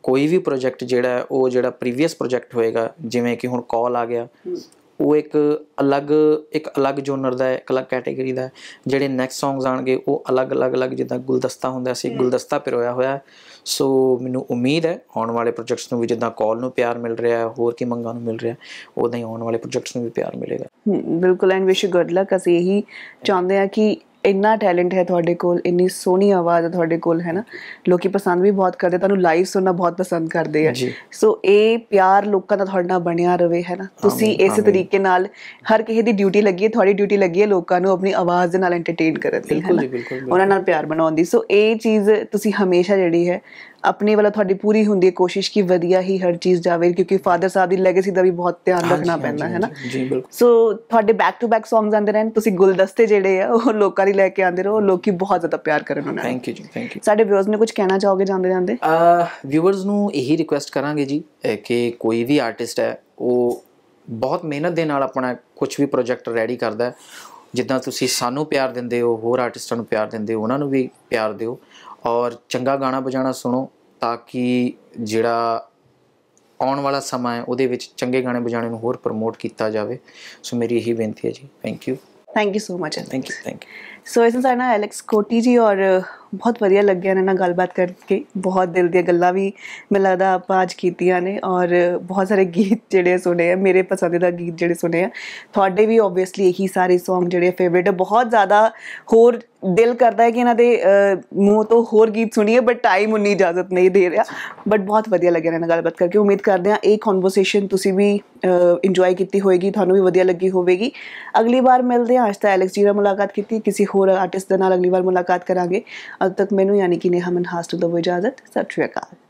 ਕੋਈ ਵੀ ਪ੍ਰੋਜੈਕਟ ਜਿਹੜਾ ਉਹ ਜਿਹੜਾ ਪ੍ਰੀਵੀਅਸ ਪ੍ਰੋਜੈਕਟ ਹੋਏਗਾ ਜਿਵੇਂ ਕਿ ਹੁਣ ਕਾਲ ਆ ਗਿਆ ਉਹ ਇੱਕ ਅਲੱਗ ਇੱਕ ਅਲੱਗ ਜੋਨਰ ਦਾ ਹੈ ਇੱਕ ਅਲੱਗ ਕੈਟਾਗਰੀ ਦਾ ਜਿਹੜੇ ਨੈਕਸਟ ਸੌਂਗਸ ਆਣਗੇ ਉਹ ਅਲੱਗ ਅਲੱਗ ਅਲੱਗ ਜਿੱਦਾਂ ਗੁਲਦਸਤਾ ਹੁੰਦਾ ਸੀ ਗੁਲਦਸਤਾ ਪਿਰੋਇਆ ਹੋਇਆ ਸੋ ਮੈਨੂੰ ਉਮੀਦ ਹੈ ਆਉਣ ਵਾਲੇ ਪ੍ਰੋਜੈਕਟਸ ਨੂੰ ਵੀ ਜਿੱਦਾਂ ਕਾਲ ਨੂੰ ਪਿਆਰ ਮਿਲ ਰਿਹਾ ਹੈ ਹੋਰ ਕੀ ਮੰਗਾਂ ਨੂੰ ਮਿਲ ਰਿਹਾ ਉਹਦਾ ਹੀ ਆਉਣ ਵਾਲੇ ਪ੍ਰੋਜੈਕਟਸ ਨੂੰ ਵੀ ਪਿਆਰ ਮਿਲੇਗਾ ਬਿਲਕੁਲ and wish you good luck ਅਸੀਂ ਇਹੀ ਚਾਹੁੰਦੇ ਆ ਕਿ ਇੰਨਾ ਟੈਲੈਂਟ ਹੈ ਤੁਹਾਡੇ ਕੋਲ ਇੰਨੀ ਸੋਹਣੀ ਆਵਾਜ਼ ਹੈ ਤੁਹਾਡੇ ਕੋਲ ਹੈ ਨਾ ਲੋਕੀ ਪਸੰਦ ਵੀ ਬਹੁਤ ਕਰਦੇ ਤੁਹਾਨੂੰ ਲਾਈਵ ਸੁਣਨਾ ਬਹੁਤ ਪਸੰਦ ਕਰਦੇ ਆ ਸੋ ਇਹ ਪਿਆਰ ਲੋਕਾਂ ਦਾ ਤੁਹਾਡਾ ਬਣਿਆ ਰਵੇ ਹੈ ਨਾ ਤੁਸੀਂ ਇਸੇ ਤਰੀਕੇ ਨਾਲ ਹਰ ਕਿਸੇ ਦੀ ਡਿਊਟੀ ਲੱਗੀ ਹੈ ਤੁਹਾਡੀ ਡਿਊਟੀ ਲੱਗੀ ਹੈ ਲੋਕਾਂ ਨੂੰ ਆਪਣੀ ਆਵਾਜ਼ ਦੇ ਨਾਲ ਐਂਟਰਟੇਨ ਕਰਨ ਦੀ ਹੈ ਨਾ ਉਹਨਾਂ ਨਾਲ ਪਿਆਰ ਬਣਾਉਣ ਦੀ ਸੋ ਇਹ ਚੀਜ਼ ਤੁਸੀਂ ਹਮੇਸ਼ਾ ਜਿਹੜੀ ਹੈ ਆਪਣੇ ਵੱਲੋਂ ਤੁਹਾਡੀ ਪੂਰੀ ਹੁੰਦੀ ਹੈ ਕੋਸ਼ਿਸ਼ ਕਿ ਵਧੀਆ ਹੀ ਹਰ ਚੀਜ਼ ਜਾਵੇ ਕਿਉਂਕਿ ਫਾਦਰ ਸਾਹਿਬ ਦੀ ਲੈਗੇਸੀ ਦਾ ਵੀ ਬਹੁਤ ਧਿਆਨ ਰੱਖਣਾ ਪੈਂਦਾ ਹੈ ਨਾ ਜੀ ਬਿਲਕੁਲ ਸੋ ਤੁਹਾਡੇ ਬੈਕ ਟੂ ਬੈਕ ਸੌਂਗਸ ਆਂਦੇ ਰਹਿਣ ਤੁਸੀਂ ਗੁਲਦਸਤੇ ਜਿਹੜੇ ਆ ਉਹ ਲੋਕਾਂ ਲਈ ਲੈ ਕੇ ਆਂਦੇ ਰਹੋ ਲੋਕੀ ਬਹੁਤ ਜ਼ਿਆਦਾ ਪਿਆਰ ਕਰਨ ਉਹਨਾਂ thank you ji thank you ਸਾਡੇ ਵਿਊਅਰਸ ਨੂੰ ਕੁਝ ਕਹਿਣਾ ਚਾਹੋਗੇ ਜਾਂਦੇ ਜਾਂਦੇ ਆ ਵਿਊਅਰਸ ਨੂੰ ਇਹੀ ਰਿਕੁਐਸਟ ਕਰਾਂਗੇ ਜੀ ਕਿ ਕੋਈ ਵੀ ਆਰਟਿਸਟ ਹੈ ਉਹ ਬਹੁਤ ਮਿਹਨਤ ਦੇ ਨਾਲ ਆਪਣਾ ਕੁਝ ਵੀ ਪ੍ਰੋਜੈਕਟ ਰੈਡੀ ਕਰਦਾ ਹੈ ਜਿੱਦਾਂ ਤੁਸੀਂ ਸਾਨੂੰ ਪਿਆਰ ਦਿੰਦੇ ਹੋ ਹੋਰ ਆਰਟਿਸਟਾਂ ਨੂੰ ਪਿਆਰ ਦਿੰਦੇ ਹੋ ਉਹਨਾਂ ਨੂੰ ਵੀ ਪਿਆਰ ਦਿਓ ਔਰ ਚੰਗਾ ਗਾਣਾ ਬਜਾਣਾ ਸੁਣੋ ਤਾਂ ਕਿ ਜਿਹੜਾ ਆਉਣ ਵਾਲਾ ਸਮਾਂ ਹੈ ਉਹਦੇ ਵਿੱਚ ਚੰਗੇ ਗਾਣੇ ਬਜਾਣੇ ਨੂੰ ਹੋਰ ਪ੍ਰਮੋਟ ਕੀਤਾ ਜਾਵੇ ਸੋ ਮੇਰੀ ਇਹੀ ਬੇਨਤੀ ਹੈ ji thank you thank you so much thank you thank you so ਇਸ ਨਾਲ ਐਲੈਕਸ ਕੋਟੀ ਜੀ ਔਰ ਬਹੁਤ ਵਧੀਆ ਲੱਗਿਆ ਇਹਨਾਂ ਨਾਲ ਗੱਲਬਾਤ ਕਰਕੇ ਬਹੁਤ ਦਿਲ ਦੀਆਂ ਗੱਲਾਂ ਵੀ ਮੈਨੂੰ ਲੱਗਦਾ ਆਪਾਂ ਅੱਜ ਕੀਤੀਆਂ ਨੇ ਔਰ ਬਹੁਤ ਸਾਰੇ ਗੀਤ ਜਿਹੜੇ ਸੁਣੇ ਆ ਮੇਰੇ ਪਸੰਦੀਦਾ ਗੀਤ ਜਿਹੜੇ ਸੁਣੇ ਆ ਤੁਹਾਡੇ ਵੀ ਆਬਵੀਅਸਲੀ ਇਹੀ ਸਾਰੇ Song ਜਿਹੜੇ ਫੇਵਰਿਟ ਹੈ ਬਹੁਤ ਜ਼ਿਆਦਾ ਹੋਰ ਦਿਲ ਕਰਦਾ ਹੈ ਕਿ ਇਹਨਾਂ ਦੇ ਮੂੰਹ ਤੋਂ ਹੋਰ ਗੀਤ ਸੁਣੀਏ ਬਟ ਟਾਈਮ ਉਨੀ ਇਜਾਜ਼ਤ ਨਹੀਂ ਦੇ ਰਿਹਾ ਬਟ ਬਹੁਤ ਵਧੀਆ ਲੱਗਿਆ ਇਹਨਾਂ ਨਾਲ ਗੱਲਬਾਤ ਕਰਕੇ ਉਮੀਦ ਕਰਦੇ ਆ ਇਹ ਕਨਵਰਸੇਸ਼ਨ ਤੁਸੀਂ ਵੀ ਇੰਜੋਏ ਕੀਤੀ ਹੋਵੇਗੀ ਤੁਹਾਨੂੰ ਵੀ ਵਧੀਆ ਲੱਗੀ ਹੋਵੇਗੀ ਅਗਲੀ ਵਾਰ ਮਿਲਦੇ ਆ ਅੱਜ ਤਾਂ ਐਲੈਕਸ ਜੀ ਨਾਲ ਮੁਲਾਕਾਤ ਕੀਤੀ ਕਿਸੇ ਹੋਰ ਆਰਟਿਸਟ ਦੇ ਨਾਲ ਅਗਲੀ ਵਾਰ ਮੁਲਾਕਾਤ ਕਰਾਂਗੇ ਅਲ ਤੱਕ ਮੈਨੂੰ ਯਾਨੀ ਕਿ ਨੇਹਾ ਮਨਹਾਸ ਤੋਂ ਦਵੋ ਇਜਾਜ਼ਤ ਸਤਿ ਸ਼੍ਰੀ ਅਕਾਲ